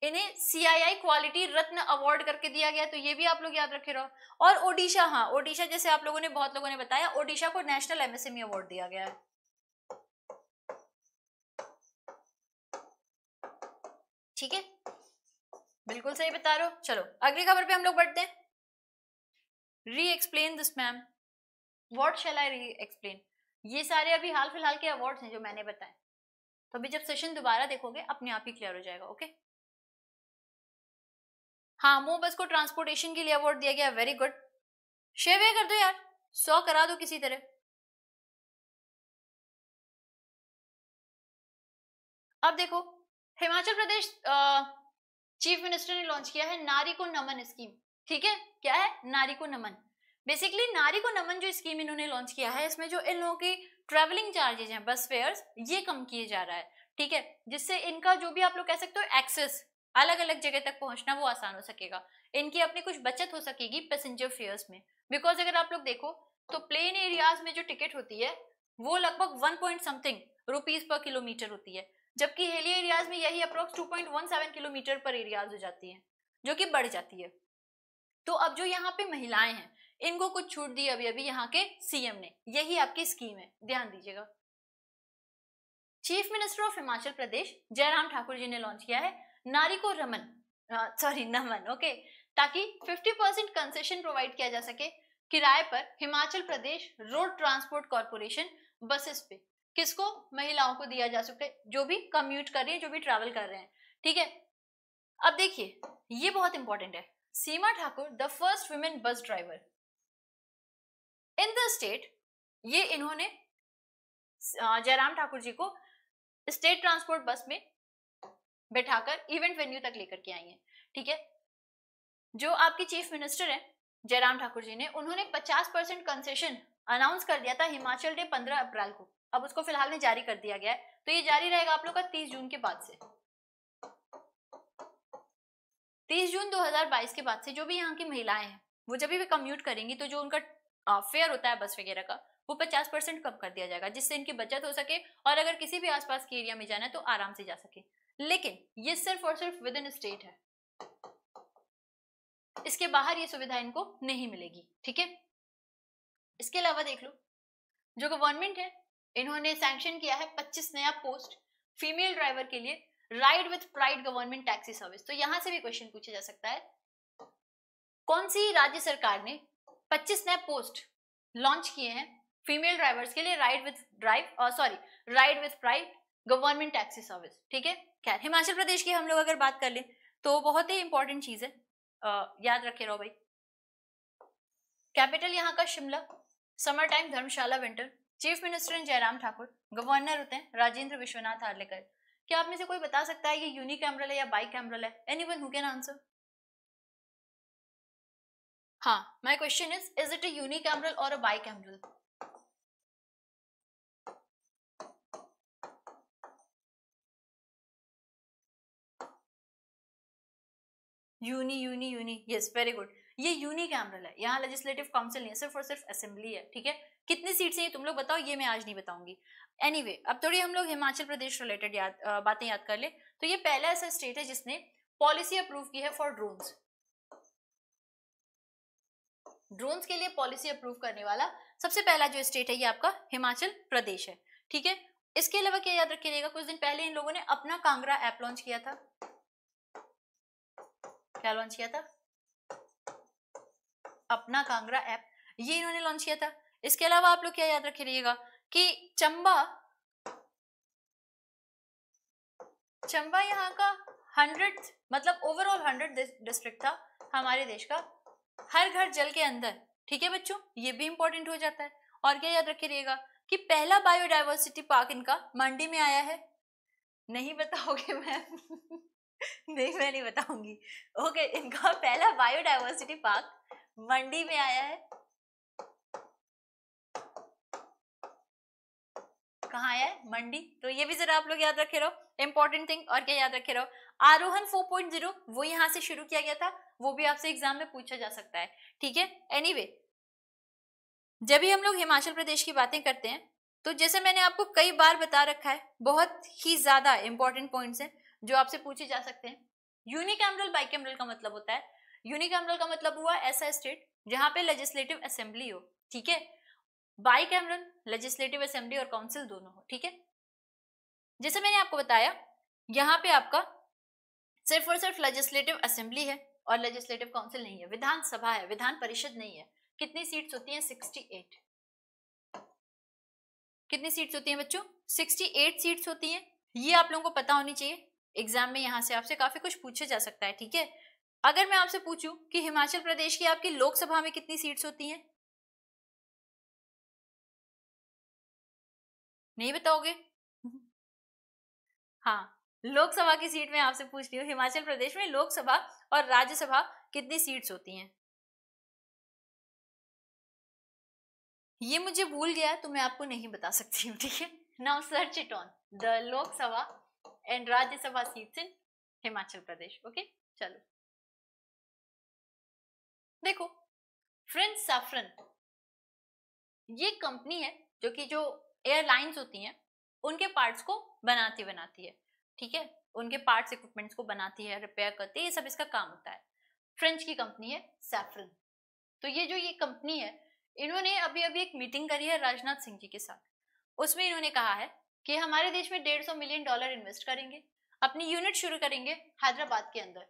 इन्हें सीआईआई क्वालिटी रत्न अवार्ड करके दिया गया तो ये भी आप लोग याद रखे रहो और ओडिशा हाँ ओडिशा जैसे आप लोगों ने बहुत लोगों ने बताया ओडिशा को नेशनल एमएसएमई अवार्ड दिया गया है ठीक है बिल्कुल सही बता रहे हो चलो अगली खबर पे हम लोग बढ़ते हैं re explain this ma'am what shall I re explain ये सारे अभी हाल फिलहाल के अवार्ड्स हैं जो मैंने बताए तो अभी जब सेशन दोबारा देखोगे अपने आप ही क्लियर हो जाएगा ओके हाँ मो बस को ट्रांसपोर्टेशन के लिए अवार्ड दिया गया वेरी गुड शेवे कर दो यार सौ करा दो किसी तरह अब देखो हिमाचल प्रदेश चीफ मिनिस्टर ने लॉन्च किया है नारी को नमन स्कीम ठीक है क्या है नारी को नमन बेसिकली नारी को नमन जो स्कीम इन्होंने लॉन्च किया है इसमें जो इन लोगों की ट्रेवलिंग चार्जेज हैं बस फेयर्स ये कम किए जा रहा है ठीक है जिससे इनका जो भी आप लोग कह सकते हो एक्सेस अलग अलग जगह तक पहुंचना वो आसान हो सकेगा इनकी अपनी कुछ बचत हो सकेगी पैसेंजर फेयर्स में बिकॉज अगर आप लोग देखो तो प्लेन एरियाज में जो टिकट होती है वो लगभग one point something rupees per kilometre होती है जबकि हेली एरियाज में यही approx two point one seven kilometre per areas हो जाती है जो कि बढ़ जाती है तो अब जो यहाँ पे महिलाएं हैं इनको कुछ छूट दी अभी अभी यहाँ के सीएम ने यही आपकी स्कीम है ध्यान दीजिएगा chief minister of Himachal Pradesh Jairam Thakur ji ने लॉन्च किया है नारी को रमन सॉरी नमन ओके ताकि 50 परसेंट कंसेशन प्रोवाइड किया जा सके किराए पर Himachal Pradesh road transport corporation buses पे किसको महिलाओं को दिया जा सके जो भी कम्यूट कर रही है जो भी ट्रैवल कर रहे हैं ठीक है अब देखिए ये बहुत इंपॉर्टेंट है Seema Thakur the first women bus driver in the state ये इन्होंने जयराम ठाकुर जी को स्टेट ट्रांसपोर्ट बस में बैठाकर इवेंट वेन्यू तक लेकर के आई हैं ठीक है जो आपकी चीफ मिनिस्टर हैं जयराम ठाकुर जी ने उन्होंने 50 परसेंट कंसेशन अनाउंस कर दिया था हिमाचल डे 15 अप्रैल को अब उसको फिलहाल में जारी कर दिया गया है तो ये जारी रहेगा आप लोग का 30 जून के बाद से 30 जून 2022 के बाद से जो भी यहाँ की महिलाएं हैं वो जब भी कम्यूट करेंगी तो जो उनका फेयर होता है बस वगैरह का वो पचास परसेंट कम कर दिया जाएगा जिससे इनकी बचत हो सके और अगर किसी भी आसपास के एरिया में जाना है तो आराम से जा सके लेकिन ये सिर्फ और सिर्फ विद इन स्टेट है इसके बाहर ये सुविधा इनको नहीं मिलेगी ठीक है इसके अलावा देख लो जो गवर्नमेंट है इन्होंने सैंक्शन किया है पच्चीस नया पोस्ट फीमेल ड्राइवर के लिए ride with pride government taxi service तो यहां से भी क्वेश्चन पूछा जा सकता है कौन सी राज्य सरकार ने 25 नए पोस्ट लॉन्च किए हैं फीमेल ड्राइवर्स के लिए ride with drive sorry ride with pride government taxi service ठीक है खैर हिमाचल प्रदेश की हम लोग अगर बात कर लें तो बहुत ही इंपॉर्टेंट चीज है आ, याद रखे रहो भाई कैपिटल यहाँ का Shimla summer time Dharamshala winter chief minister हैं जयराम ठाकुर गवर्नर होते हैं राजेंद्र विश्वनाथ आर्लेकर क्या आप में से कोई बता सकता है ये यूनिक कैमरल है या बाइक कैमरल है anyone who can answer हाँ my question is is it अमरल और a bicameral uni uni uni yes very good ये यूनी कैमरल है यहाँ लेजिस्लेटिव काउंसिल नहीं है सिर्फ और सिर्फ असेंबली है ठीक है कितनी सीट्स हैं तुम लोग बताओ ये मैं आज नहीं बताऊंगी एनीवे anyway, अब थोड़ी हम लोग हिमाचल प्रदेश रिलेटेड याद बातें याद कर ले तो ये पहला ऐसा स्टेट है जिसने पॉलिसी अप्रूव की है फॉर ड्रोन्स ड्रोन्स के लिए पॉलिसी अप्रूव करने वाला सबसे पहला जो स्टेट है ये आपका हिमाचल प्रदेश है ठीक है इसके अलावा क्या याद रखिएगा कुछ दिन पहले इन लोगों ने अपना कांगड़ा ऐप लॉन्च किया था क्या लॉन्च किया था अपना कांगड़ा ऐप ये इन्होंने लॉन्च किया था इसके अलावा आप लोग क्या याद रखे रहिएगा कि चंबा चंबा यहाँ का हंड्रेड मतलब ओवरऑल हंड्रेड डिस्ट्रिक्ट था हमारे देश का हर घर जल के अंदर ठीक है बच्चों ये भी इंपॉर्टेंट हो जाता है और क्या याद रखिएगा कि पहला बायोडाइवर्सिटी पार्क इनका मंडी में आया है नहीं बताओगे मैम नहीं मैं नहीं बताऊंगी ओके इनका पहला बायोडाइवर्सिटी पार्क मंडी में आया है कहाँ आया है मंडी तो ये भी जरा आप लोग याद रखे रहो इंपॉर्टेंट थिंग और क्या याद रखे रहो आरोहन 4.0 वो यहाँ से शुरू किया गया था वो भी आपसे एग्जाम में पूछा जा सकता है ठीक है एनीवे जब भी हम लोग हिमाचल प्रदेश की बातें करते हैं तो जैसे मैंने आपको कई बार बता रखा है बहुत ही ज्यादा इंपॉर्टेंट पॉइंट्स हैं जो आपसे पूछे जा सकते हैं यूनिकैमरल बाइकैमरल का मतलब होता है यूनिकैमरल का मतलब हुआ ऐसा स्टेट जहां पे लेजिस्लेटिव असेंबली हो ठीक है बाई कैमरल लेजिस्लेटिव असेंबली और काउंसिल दोनों हो ठीक है जैसे मैंने आपको बताया यहाँ पे आपका सिर्फ और सिर्फ लेजिस्लेटिव असेंबली है और लेजिस्लेटिव काउंसिल नहीं है विधानसभा है विधान परिषद नहीं है कितनी सीट्स होती हैं 68 कितनी सीट्स होती हैं बच्चों 68 सीट्स होती हैं ये आप लोगों को पता होनी चाहिए एग्जाम में यहाँ से आपसे काफी कुछ पूछा जा सकता है ठीक है अगर मैं आपसे पूछूं कि हिमाचल प्रदेश की आपकी लोकसभा में कितनी सीट्स होती हैं नहीं बताओगे हाँ लोकसभा की सीट में आपसे पूछ रही हूँ हिमाचल प्रदेश में लोकसभा और राज्यसभा कितनी सीट्स होती हैं ये मुझे भूल गया तो मैं आपको नहीं बता सकती हूँ ठीक है now search it on the Lok Sabha and Rajya Sabha seats in Himachal Pradesh okay चलो देखो फ्रेंड्स सफरन ये कंपनी है जो कि जो एयरलाइंस होती हैं उनके पार्ट्स को बनाती बनाती है ठीक है उनके पार्ट्स इक्विपमेंट्स को बनाती है रिपेयर करती है ये सब इसका काम होता है फ्रेंच की कंपनी है सैफरन तो ये जो ये कंपनी है इन्होंने अभी अभी एक मीटिंग करी है राजनाथ सिंह जी के साथ उसमें इन्होंने कहा है कि हमारे देश में डेढ़ सौ मिलियन डॉलर इन्वेस्ट करेंगे अपनी यूनिट शुरू करेंगे हैदराबाद के अंदर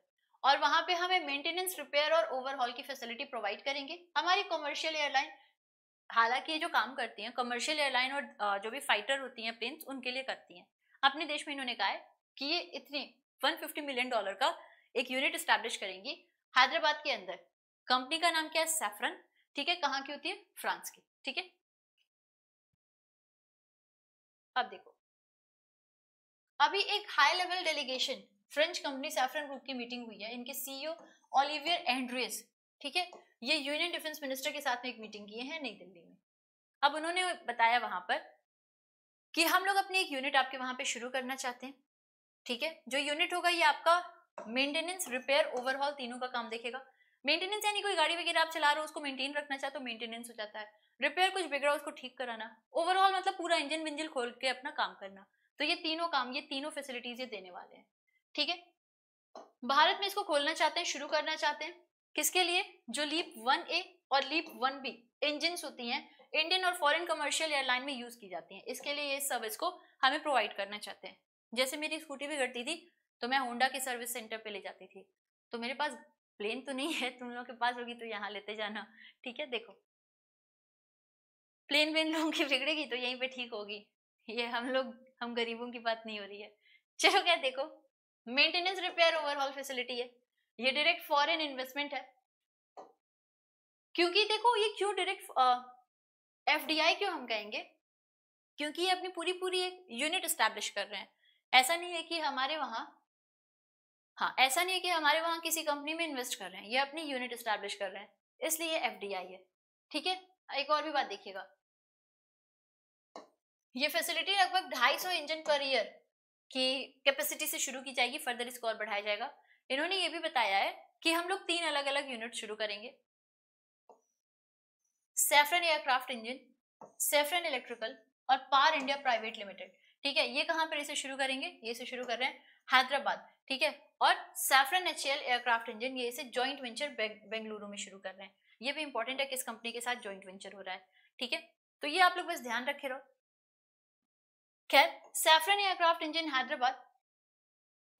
और वहाँ पे हमें मेंटेनेंस रिपेयर और ओवरहॉल की फैसिलिटी प्रोवाइड करेंगे हमारी कॉमर्शियल एयरलाइन हालांकि ये जो काम करती हैं कमर्शियल एयरलाइन और जो भी फाइटर होती हैं प्लेन्स उनके लिए करती हैं अपने देश में इन्होंने कहा है कि ये इतनी 150 मिलियन डॉलर का एक यूनिट इस्टेब्लिश करेंगी हैदराबाद के अंदर कंपनी का नाम क्या है सैफरन ठीक है कहाँ की होती है फ्रांस की ठीक है अब देखो अभी एक high level delegation French company Safran group की मीटिंग हुई है इनके सीईओ ओलिवियर एंड्रियस ठीक है ये यूनियन डिफेंस मिनिस्टर के साथ में एक मीटिंग किए हैं नई दिल्ली में अब उन्होंने बताया वहां पर कि हम लोग अपनी एक यूनिट आपके वहां पे शुरू करना चाहते हैं ठीक है जो यूनिट होगा ये आपका मेंटेनेंस रिपेयर ओवरऑल तीनों का काम देखेगा मेंटेनेंस यानी कोई गाड़ी वगैरह आप चला रहे हो उसको मेंटेन रखना चाहते हो मेंटेनेंस हो जाता है रिपेयर कुछ बिगड़ा उसको ठीक कराना ओवरऑल मतलब पूरा इंजन विंजिल खोल के अपना काम करना तो ये तीनों काम ये तीनों फैसिलिटीज ये देने वाले हैं ठीक है भारत में इसको खोलना चाहते हैं शुरू करना चाहते हैं किसके लिए जो लीप वन ए और लीप वन बी इंजिन होती हैं इंडियन और फॉरेन कमर्शियल एयरलाइन में यूज की जाती हैं इसके लिए ये सर्विस को हमें प्रोवाइड करना चाहते हैं जैसे मेरी स्कूटी भी घटती थी तो मैं होंडा के सर्विस सेंटर पे ले जाती थी तो मेरे पास प्लेन तो नहीं है तुम लोगों के पास होगी तो यहाँ लेते जाना ठीक है देखो प्लेन वेन लोगों की बिगड़ेगी तो यहीं पे ठीक होगी ये हम लोग हम गरीबों की बात नहीं हो रही है चलो क्या देखो मेंटेनेंस रिपेयर ओवरऑल फैसिलिटी है ये डायरेक्ट फॉरेन इन्वेस्टमेंट है क्योंकि देखो ये क्यों डायरेक्ट एफ क्यों हम कहेंगे क्योंकि ये अपनी पूरी पूरी एक यूनिट स्टैब्लिश कर रहे हैं ऐसा नहीं है कि हमारे वहां हाँ ऐसा नहीं है कि हमारे वहां किसी कंपनी में इन्वेस्ट कर रहे हैं ये अपनी यूनिट स्टैब्लिश कर रहे हैं इसलिए ये एफ है ठीक है एक और भी बात देखिएगा ये फैसिलिटी लगभग ढाई सौ इंजन पर ईयर की कैपेसिटी से शुरू की जाएगी फर्दर इसको और बढ़ाया जाएगा इन्होंने ये भी बताया है कि हम लोग तीन अलग अलग यूनिट शुरू करेंगे Safran aircraft engine Safran electrical और पार इंडिया प्राइवेट लिमिटेड ठीक है ये कहाँ पर इसे शुरू करेंगे ये इसे शुरू कर रहे हैं हैदराबाद ठीक है और सैफरन एच एयरक्राफ्ट इंजन ये इसे ज्वाइंट वेंचर बेंगलुरु में शुरू कर रहे हैं ये भी इंपॉर्टेंट है किस कंपनी के साथ ज्वाइंट वेंचर हो रहा है ठीक है तो ये आप लोग बस ध्यान रखे रहो खैर सैफरन एयरक्राफ्ट इंजन हैदराबाद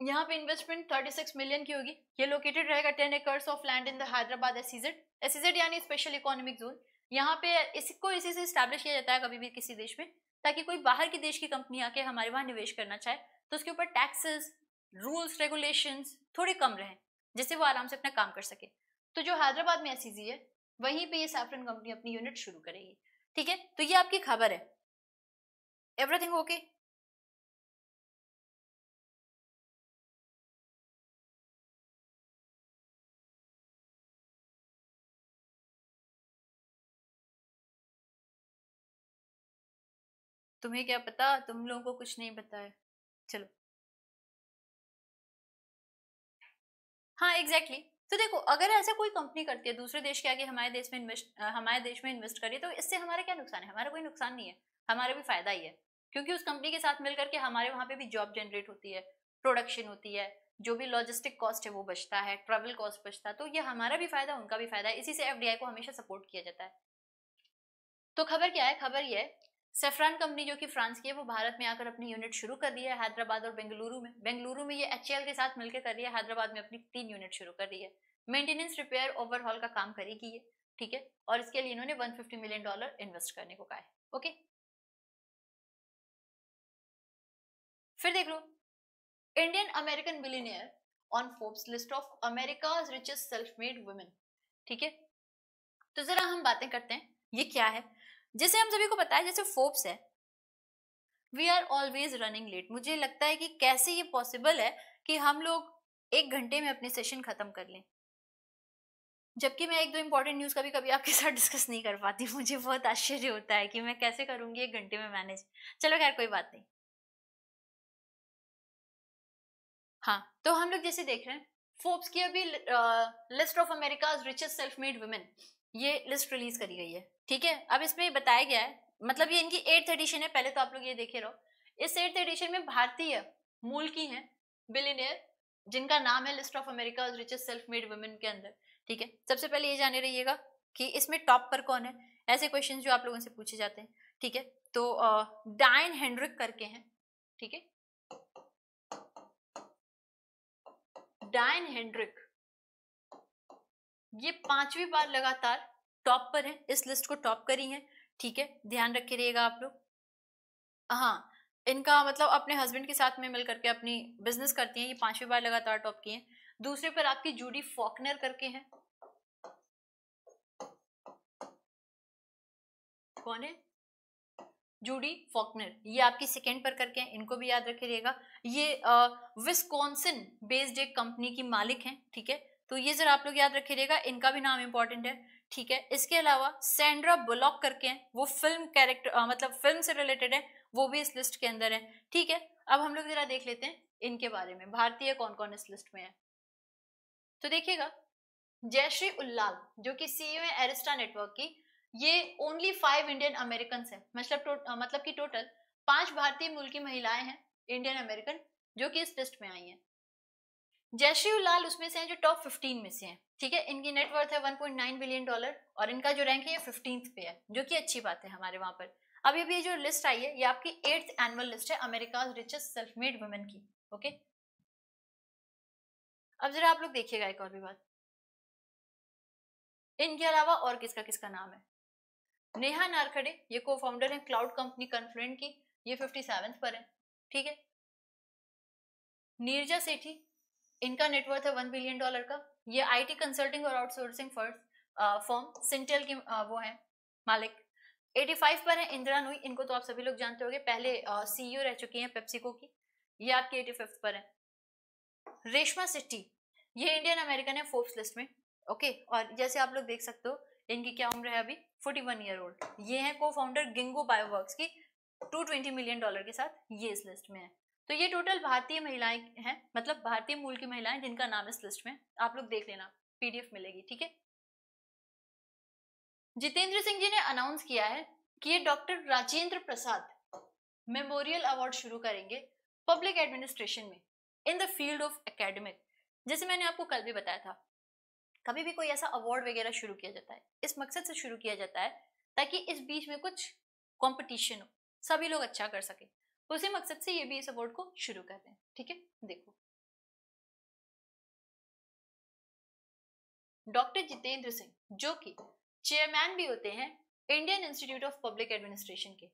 यहाँ पे इन्वेस्टमेंट 36 मिलियन की होगी ये लोकेटेड रहेगा 10 acres of land in the Hyderabad SEZ SEZ यानी स्पेशल इकोनॉमिक जोन यहाँ पे इसको इसी से स्टैब्लिश किया जाता है कभी भी किसी देश में ताकि कोई बाहर की देश की कंपनी आके हमारे वहाँ निवेश करना चाहे तो उसके ऊपर टैक्सेस रूल्स रेगुलेशन थोड़े कम रहें जिससे वो आराम से अपना काम कर सके तो जो हैदराबाद में एस e है वहीं पर ये सैफरन कंपनी अपनी यूनिट शुरू करेगी ठीक है तो ये आपकी खबर है एवरीथिंग ओके okay? तुम्हें क्या पता तुम लोगों को कुछ नहीं पता है चलो हाँ एग्जैक्टली exactly. तो देखो अगर ऐसा कोई कंपनी करती है दूसरे देश के आगे हमारे देश में इन्वेस्ट हमारे देश में इन्वेस्ट करिए तो इससे हमारा क्या नुकसान है हमारा कोई नुकसान नहीं है हमारा भी फायदा ही है क्योंकि उस कंपनी के साथ मिलकर के हमारे वहाँ पे भी जॉब जनरेट होती है प्रोडक्शन होती है जो भी लॉजिस्टिक कॉस्ट है वो बचता है ट्रेवल कॉस्ट बचता है तो ये हमारा भी फायदा उनका भी फायदा है इसी से एफ को हमेशा सपोर्ट किया जाता है तो खबर क्या है खबर ये सेफ्रान कंपनी जो कि फ्रांस की है वो भारत में आकर अपनी यूनिट शुरू कर रही है हैदराबाद और बेंगलुरु में बेंगलुरु में ये एच के साथ मिलकर कर रही है हैदराबाद में अपनी तीन यूनिट शुरू कर रही है मेंटेनेंस रिपेयर ओवरहॉल का काम करेगी ये ठीक है और इसके लिए इन्होंने 150 मिलियन डॉलर इन्वेस्ट करने को कहा है ओके फिर देख लो Indian American billionaire on Forbes list of America richest self made women ठीक है तो जरा हम बातें करते हैं ये क्या है जैसे हम सभी को पता है जैसे फोर्ब्स है we are always running late मुझे लगता है कि कैसे ये पॉसिबल है कि हम लोग एक घंटे में अपने सेशन खत्म कर लें जबकि मैं एक दो इंपॉर्टेंट न्यूज़ कभी कभी आपके साथ डिस्कस नहीं कर पाती मुझे बहुत आश्चर्य होता है कि मैं कैसे करूँगी एक घंटे में मैनेज चलो खैर कोई बात नहीं हाँ तो हम लोग जैसे देख रहे हैं फोर्ब्स की अभी list of America richest self made women ये लिस्ट रिलीज करी गई है ठीक है अब इसमें बताया गया है मतलब ये इनकी एट्थ एडिशन है पहले तो आप लोग ये देखे रहो इस एट्थ एडिशन में भारतीय मूल की हैं बिलीनियर जिनका नाम है list of America richest self made women के अंदर ठीक है सबसे पहले ये जाने रहिएगा कि इसमें टॉप पर कौन है ऐसे क्वेश्चन जो आप लोगों से पूछे जाते हैं ठीक है तो डायन हेनरिक करके हैं ठीक है डायन हेनरिक ये पांचवी बार लगातार टॉप पर है इस लिस्ट को टॉप करी है ठीक है ध्यान रखे रहिएगा आप लोग हाँ इनका मतलब अपने हस्बैंड के साथ में मिल करके अपनी बिजनेस करती हैं ये पांचवी बार लगातार टॉप की हैं दूसरे पर आपकी जूडी फॉकनर करके हैं कौन है जूडी फॉकनर ये आपकी सेकेंड पर करके हैं इनको भी याद रखे रहिएगा ये विस्कॉन्सिन बेस्ड एक कंपनी की मालिक हैं ठीक है तो ये जरा आप लोग याद रखिएगा इनका भी नाम इंपॉर्टेंट है ठीक है इसके अलावा सैंड्रा बुलॉक करके हैं वो फिल्म कैरेक्टर मतलब फिल्म से रिलेटेड है वो भी इस लिस्ट के अंदर है ठीक है अब हम लोग जरा देख लेते हैं इनके बारे में भारतीय कौन कौन इस लिस्ट में है तो देखिएगा जयश्री उल्लाल जो कि सीईओ e है एरिस्टा नेटवर्क की ये ओनली फाइव इंडियन अमेरिकन है मतलब मतलब की टोटल पांच भारतीय मूल की महिलाएं हैं इंडियन अमेरिकन जो कि इस लिस्ट में आई हैं जयश्री लाल उसमें से हैं जो टॉप 15 में से हैं ठीक है इनकी नेटवर्थ है 1.9 बिलियन डॉलर और इनका जो रैंक है ये फिफ्टीन पे है जो कि अच्छी बात है हमारे वहाँ पर अभी अभी ये जो लिस्ट आई है ये आपकी एट्थ एनुअल लिस्ट है America richest self made women की ओके अब जरा आप लोग देखिएगा एक और भी बात इनके अलावा और किसका किसका नाम है नेहा नारखड़े ये को फाउंडर है क्लाउड कंपनी कन्फ्लुएंट की ये फिफ्टी पर है ठीक है नीरजा सेठी इनका नेटवर्थ है वन बिलियन डॉलर का ये आईटी कंसल्टिंग और आउटसोर्सिंग फॉर्म सिंटेल की आ, uh, वो है मालिक 85 पर है इंदिरा नुई इनको तो आप सभी लोग जानते होंगे पहले सीईओ uh, रह चुकी हैं पेप्सिको की ये आपकी 85 पर है रेशमा सिट्टी ये इंडियन अमेरिकन है फोर्ब्स लिस्ट में ओके और जैसे आप लोग देख सकते हो इनकी क्या उम्र है अभी 41 ईयर ओल्ड ये है को फाउंडर गिंगो बायोवर्क्स की 220 मिलियन डॉलर के साथ ये इस लिस्ट में है तो ये टोटल भारतीय महिलाएं हैं मतलब भारतीय मूल की महिलाएं जिनका नाम इस लिस्ट में आप लोग देख लेना पीडीएफ मिलेगी ठीक है जितेंद्र सिंह जी ने अनाउंस किया है कि ये doctor Rajendra Prasad memorial award शुरू करेंगे पब्लिक एडमिनिस्ट्रेशन में in the field of academic जैसे मैंने आपको कल भी बताया था कभी भी कोई ऐसा अवार्ड वगैरह शुरू किया जाता है इस मकसद से शुरू किया जाता है ताकि इस बीच में कुछ कंपटीशन हो सभी लोग अच्छा कर सके उसी मकसद से ये भी इस अवार्ड को शुरू कर रहे हैं ठीक है देखो डॉक्टर जितेंद्र सिंह जो कि चेयरमैन भी होते हैं Indian institute of public administration के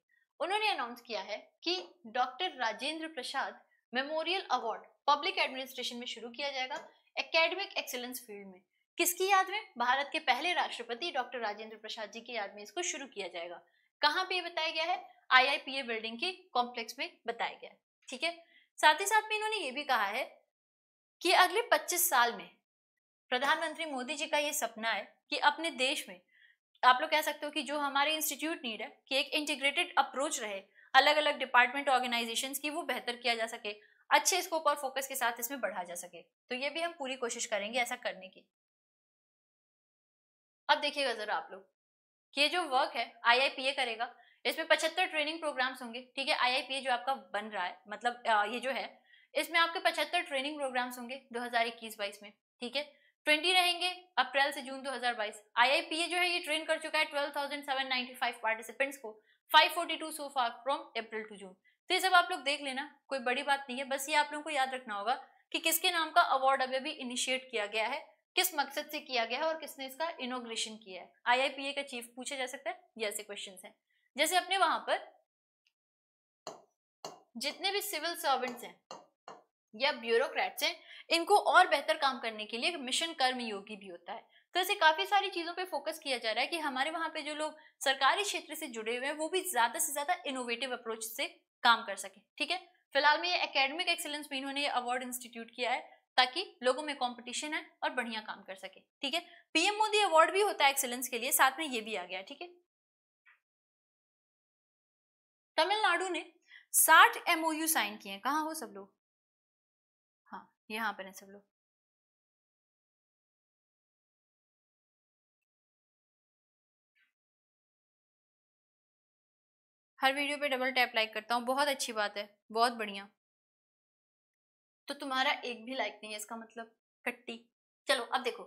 उन्होंने अनाउंस किया है कि doctor Rajendra Prasad memorial award public administration में शुरू किया जाएगा एकेडमिक एक्सीलेंस फील्ड में किसकी याद में भारत के पहले राष्ट्रपति डॉक्टर राजेंद्र प्रसाद जी की याद में इसको शुरू किया जाएगा कहाँ पे बताया गया है आईआईपीए बिल्डिंग के कॉम्प्लेक्स में बताया गया ठीक है साथ ही साथ में इन्होंने ये भी कहा है कि अगले 25 साल में प्रधानमंत्री मोदी जी का ये सपना है कि अपने देश में आप लोग कह सकते हो कि जो हमारे इंस्टीट्यूट नीड है कि एक इंटीग्रेटेड अप्रोच रहे अलग अलग डिपार्टमेंट ऑर्गेनाइजेशन की वो बेहतर किया जा सके अच्छे स्कोप और फोकस के साथ इसमें बढ़ा जा सके तो ये भी हम पूरी कोशिश करेंगे ऐसा करने की अब देखिएगा जरा आप लोग ये जो वर्क है आईआईपीए करेगा इसमें पचहत्तर ट्रेनिंग प्रोग्राम्स होंगे ठीक है ए जो आपका बन रहा है मतलब ये जो है इसमें आपके पचहत्तर ट्रेनिंग प्रोग्राम्स होंगे दो हजार इक्कीस बाईस में ठीक है ट्वेंटी रहेंगे अप्रैल से जून 2022 आईआईपीए जो है ये ट्रेन कर चुका है 12,795 पार्टिसिपेंट्स को 542 सो far from April to June तो ये सब आप लोग देख लेना कोई बड़ी बात नहीं है बस ये आप लोगों को याद रखना होगा कि किसके नाम का अवार्ड अभी अभी इनिशिएट किया गया है किस मकसद से किया गया है और किसने इसका इनोग्रेशन किया है ए का चीफ पूछा जा सकता है ये ऐसे क्वेश्चन है जैसे अपने वहां पर जितने भी सिविल सर्वेंट्स हैं या ब्यूरोक्रेट्स हैं इनको और बेहतर काम करने के लिए मिशन कर्मयोगी भी होता है तो ऐसे काफी सारी चीजों पे फोकस किया जा रहा है कि हमारे वहां पे जो लोग सरकारी क्षेत्र से जुड़े हुए हैं वो भी ज्यादा से ज्यादा इनोवेटिव अप्रोच से काम कर सके ठीक है फिलहाल में ये एकेडमिक एक्सीलेंस में इन्होंने अवार्ड इंस्टीट्यूट किया है ताकि लोगों में कॉम्पिटिशन है और बढ़िया काम कर सके ठीक है पीएम मोदी अवार्ड भी होता है एक्सेलेंस के लिए साथ में ये भी आ गया ठीक है तमिलनाडु ने 60 एमओयू साइन किए हैं कहाँ हो सब लोग हाँ यहाँ पर हैं सब लोग हर वीडियो पे डबल टैप लाइक करता हूँ बहुत अच्छी बात है बहुत बढ़िया तो तुम्हारा एक भी लाइक नहीं है इसका मतलब कट्टी चलो अब देखो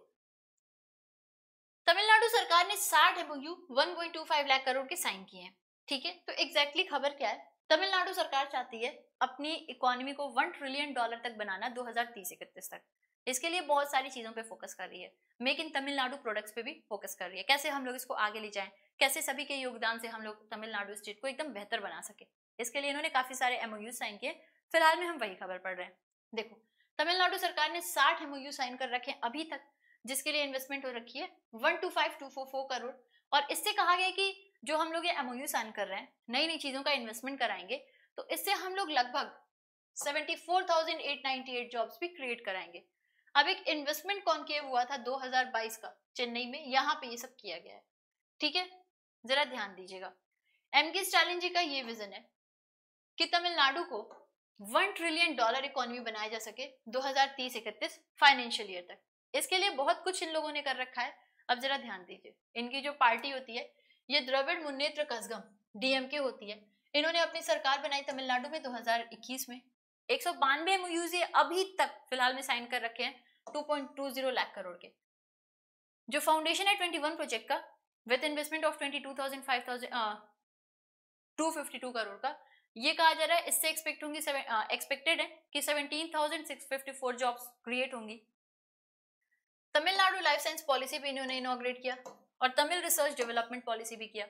तमिलनाडु सरकार ने 60 एमओयू 1.25 लाख करोड़ के साइन किए हैं ठीक है तो एग्जैक्टली exactly खबर क्या है तमिलनाडु सरकार चाहती है अपनी इकोनॉमी को वन ट्रिलियन डॉलर तक बनाना दो हजार इकतीस तक इसके लिए बहुत सारी चीज़ों पे फोकस कर रही है मेक इन तमिलनाडु प्रोडक्ट्स पे भी फोकस कर रही है कैसे हम लोग इसको आगे ले जाएं कैसे सभी के योगदान से हम लोग तमिलनाडु स्टेट को एकदम बेहतर बना सके इसके लिए इन्होंने काफ़ी सारे एमओयू साइन किए फिलहाल में हम वही खबर पढ़ रहे हैं देखो तमिलनाडु सरकार ने साठ एमओयू साइन कर रखे अभी तक जिसके लिए इन्वेस्टमेंट हो रखी है one two five two four four crore और इससे कहा गया कि जो हम लोग ये एमओयू साइन कर रहे हैं नई नई चीज़ों का इन्वेस्टमेंट कराएंगे तो इससे हम लोग लगभग 74,898 जॉब्स भी क्रिएट कराएंगे अब एक इन्वेस्टमेंट कौन किए हुआ था 2022 का चेन्नई में यहाँ पे ये सब किया गया है ठीक है जरा ध्यान दीजिएगा एम के स्टालिन जी का ये विजन है कि तमिलनाडु को वन ट्रिलियन डॉलर इकोनॉमी बनाया जा सके 2030 इकतीस फाइनेंशियल ईयर तक इसके लिए बहुत कुछ इन लोगों ने कर रखा है अब जरा ध्यान दीजिए इनकी जो पार्टी होती है ये द्रविड़ मुन्नेत्र कसगम डीएम की होती है इन्होंने अपनी सरकार बनाई तमिलनाडु में 2021 में एक सौ बानवे एमओयूज अभी तक फिलहाल में साइन कर रखे हैं 2.20 लाख करोड़ के जो फाउंडेशन है 21 प्रोजेक्ट का विद इन्वेस्टमेंट ऑफ 22,000 5,000 करोड़ का ये कहा जा रहा है इससे एक्सपेक्ट होंगी एक्सपेक्टेड है कि 17,654 जॉब्स क्रिएट होंगी तमिलनाडु लाइफ साइंस पॉलिसी भी इन्होंने इनोग्रेट किया और तमिल रिसर्च डेवलपमेंट पॉलिसी भी किया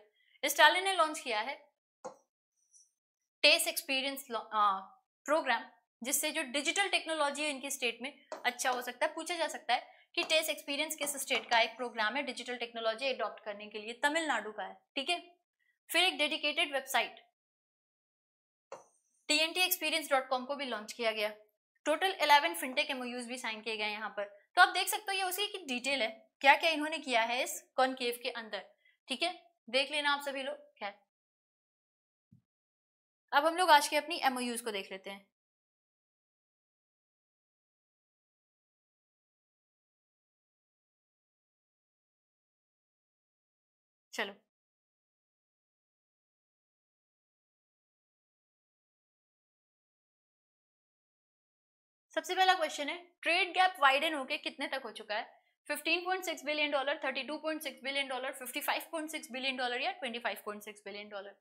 स्टालिन ने लॉन्च किया है टेस एक्सपीरियंस प्रोग्राम जिससे जो डिजिटल टेक्नोलॉजी है इनके स्टेट में अच्छा हो सकता है पूछा जा सकता है कि टेस एक्सपीरियंस किस स्टेट का एक प्रोग्राम है डिजिटल टेक्नोलॉजी अडॉप्ट करने के लिए तमिलनाडु का है ठीक है फिर एक डेडिकेटेड वेबसाइट tntexperience.com को भी लॉन्च किया गया टोटल 11 फिनटेक एमओयूज भी साइन किए गए यहाँ पर तो आप देख सकते हो ये उसी की डिटेल है क्या क्या इन्होंने किया है इस कॉन्केव के अंदर ठीक है देख लेना आप सभी लोग क्या अब हम लोग आज के अपनी एमओयूज को देख लेते हैं चलो सबसे पहला क्वेश्चन है ट्रेड गैप वाइडन होके कितने तक हो चुका है 15.6 billion dollar 32.6 billion dollar 55.6 billion dollar या 25.6 billion dollar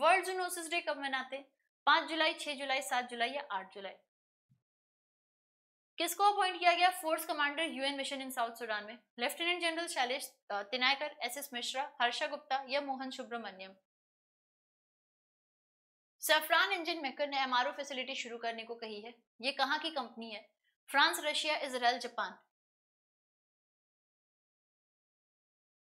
world zoonosis day कब मनाते पांच जुलाई छह जुलाई सात जुलाई या आठ जुलाई किसको अपॉइंट किया गया force commander UN mission in South Sudan में lieutenant general Shailesh Tinaikar S S Mishra Harsha Gupta या Mohan Subramaniam Safran engine maker ने एमआरओ फैसिलिटी शुरू करने को कही है ये कहाँ की कंपनी है फ्रांस रशिया इसराइल जापान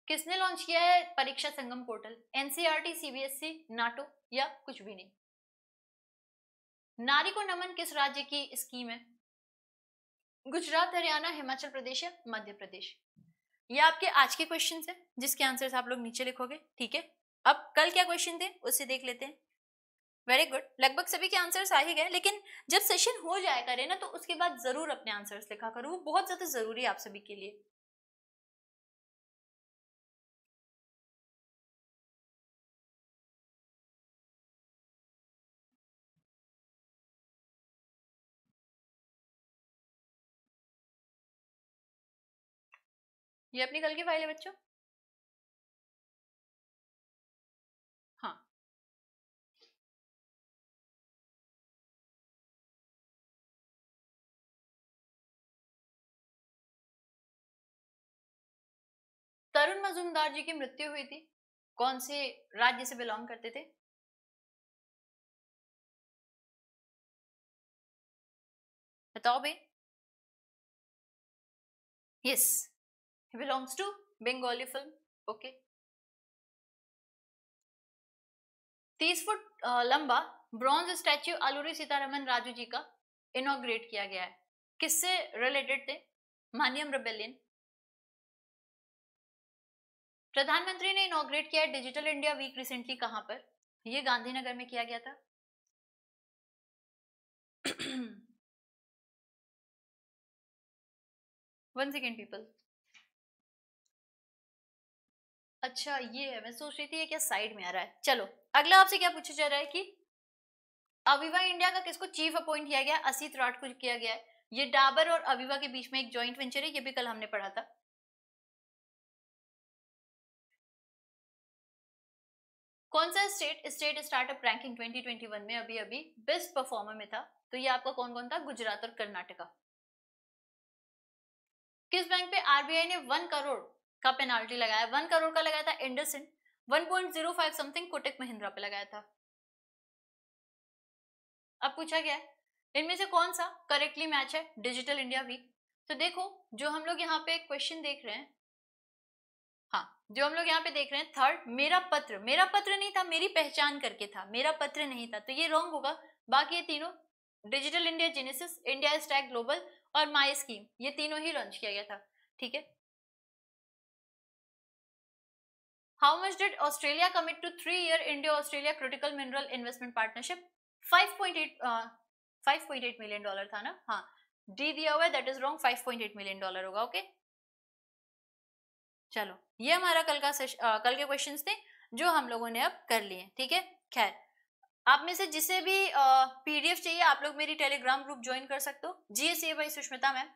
किसने लॉन्च किया है Pariksha Sangam portal NCR CBSE NATO या कुछ भी नहीं नारी को नमन किस राज्य की स्कीम है गुजरात हरियाणा हिमाचल प्रदेश या मध्य प्रदेश ये आपके आज के क्वेश्चन है जिसके आंसर आप लोग नीचे लिखोगे ठीक है अब कल क्या क्वेश्चन थे उससे देख लेते हैं वेरी गुड लगभग सभी के आंसर्स आ ही गए लेकिन जब सेशन हो जाए करे ना तो उसके बाद जरूर अपने आंसर्स लिखा करो वो बहुत ज्यादा जरूरी है आप सभी के लिए ये अपनी कल की फाइल है बच्चों हाँ तरुण मजूमदार जी की मृत्यु हुई थी कौन से राज्य से बिलोंग करते थे बताओ भाई yes He belongs to Bengali film. Okay. तीस फुट लंबा ब्रॉन्ज स्टैच्यू आलूरी सीतारमन राजू जी का इनोग्रेट किया गया है किससे रिलेटेड थे मानियम रबेलियन प्रधानमंत्री ने इनोग्रेट किया है डिजिटल इंडिया वीक रिसेंटली कहां पर यह गांधीनगर में किया गया था वन सेकेंड पीपल अच्छा ये है मैं सोच रही थी ये क्या साइड में आ रहा है चलो अगला आपसे क्या पूछा जा रहा है कि अविवा इंडिया का किसको चीफ अपॉइंट किया गया असित राट को किया गया है ये डाबर और अविवा के बीच में एक ज्वाइंट वेंचर है ये भी कल हमने पढ़ा था कौन सा स्टेट स्टेट स्टार्टअप रैंकिंग 2021 में अभी अभी बेस्ट परफॉर्मर में था तो ये आपका कौन कौन था गुजरात और कर्नाटका किस बैंक पे आरबीआई ने वन करोड़ का पेनाल्टी लगाया वन करोड़ का लगाया था Anderson five something Kotak Mahindra पे लगाया था अब पूछा गया इनमें से कौन सा करेक्टली मैच है डिजिटल इंडिया वीक तो देखो जो हम लोग यहाँ पे क्वेश्चन देख रहे हैं हाँ जो हम लोग यहाँ पे देख रहे हैं थर्ड मेरा पत्र मेरा पत्र नहीं था मेरी पहचान करके था मेरा पत्र नहीं था तो ये रॉन्ग होगा बाकी ये तीनों Digital India Genesis India Stack Global और माई स्कीम ये तीनों ही लॉन्च किया गया था ठीक है How much did Australia commit to three-year India-Australia critical mineral investment partnership? 5.8 uh, 5.8 million dollar था ना हाँ डी दिया हुआ है that is wrong 5.8 million dollar होगा ओके okay? चलो ये हमारा कल का आ, कल के क्वेश्चन थे जो हम लोगों ने अब कर लिए ठीक है खैर आप में से जिसे भी पीडीएफ चाहिए आप लोग मेरी टेलीग्राम ग्रुप ज्वाइन कर सकते हो जीएसए भाई सुष्मिता मैम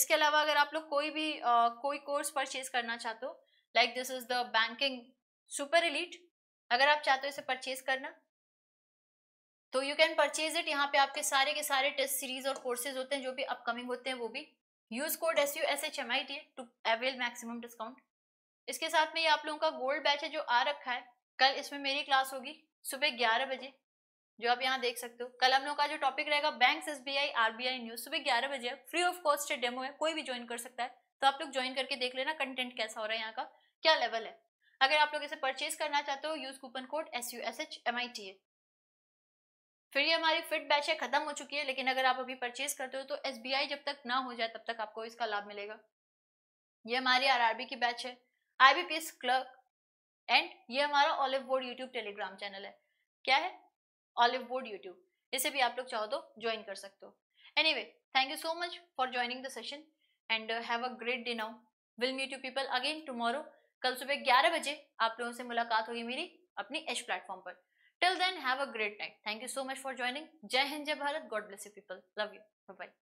इसके अलावा अगर आप लोग कोई भी आ, कोई कोर्स परचेज करना चाहते हो like this is the banking super elite अगर आप चाहते हो इसे परचेज करना तो यू कैन परचेज इट यहाँ पे आपके सारे के सारे टेस्ट सीरीज और कोर्सेज होते हैं जो भी अपकमिंग होते हैं वो भी use code S U S H M I T to avail maximum discount इसके साथ में ये आप लोगों का गोल्ड बैच है जो आ रखा है कल इसमें मेरी क्लास होगी सुबह ग्यारह बजे जो आप यहाँ देख सकते हो कल हम लोग का जो टॉपिक रहेगा bank S B I R B I news सुबह ग्यारह बजे फ्री ऑफ कॉस्ट डेमो है कोई भी ज्वाइन कर सकता है तो आप लोग ज्वाइन करके देख लेना कंटेंट कैसा हो रहा है यहाँ का क्या लेवल है अगर आप लोग इसे परचेज करना चाहते हो use coupon code S U S H M I T A फिर ये हमारी फिट बैच है खत्म हो चुकी है लेकिन अगर आप अभी परचेज करते हो तो एस बी आई जब तक ना हो जाए तब तक आपको इसका लाभ मिलेगा ये हमारी आर आर बी की बैच है I B P S clerk and ये हमारा olive board YouTube Telegram channel है क्या है ऑलिव बोर्ड यूट्यूब इसे भी आप लोग चाहो तो ज्वाइन कर सकते हो anyway thank you so much for joining the session and have a great day now will meet you people again tomorrow कल सुबह ग्यारह बजे आप लोगों से मुलाकात होगी मेरी अपनी एच प्लेटफॉर्म पर till then have a great night thank you so much for joining Jai Hind Jai Bharat God bless you people love you bye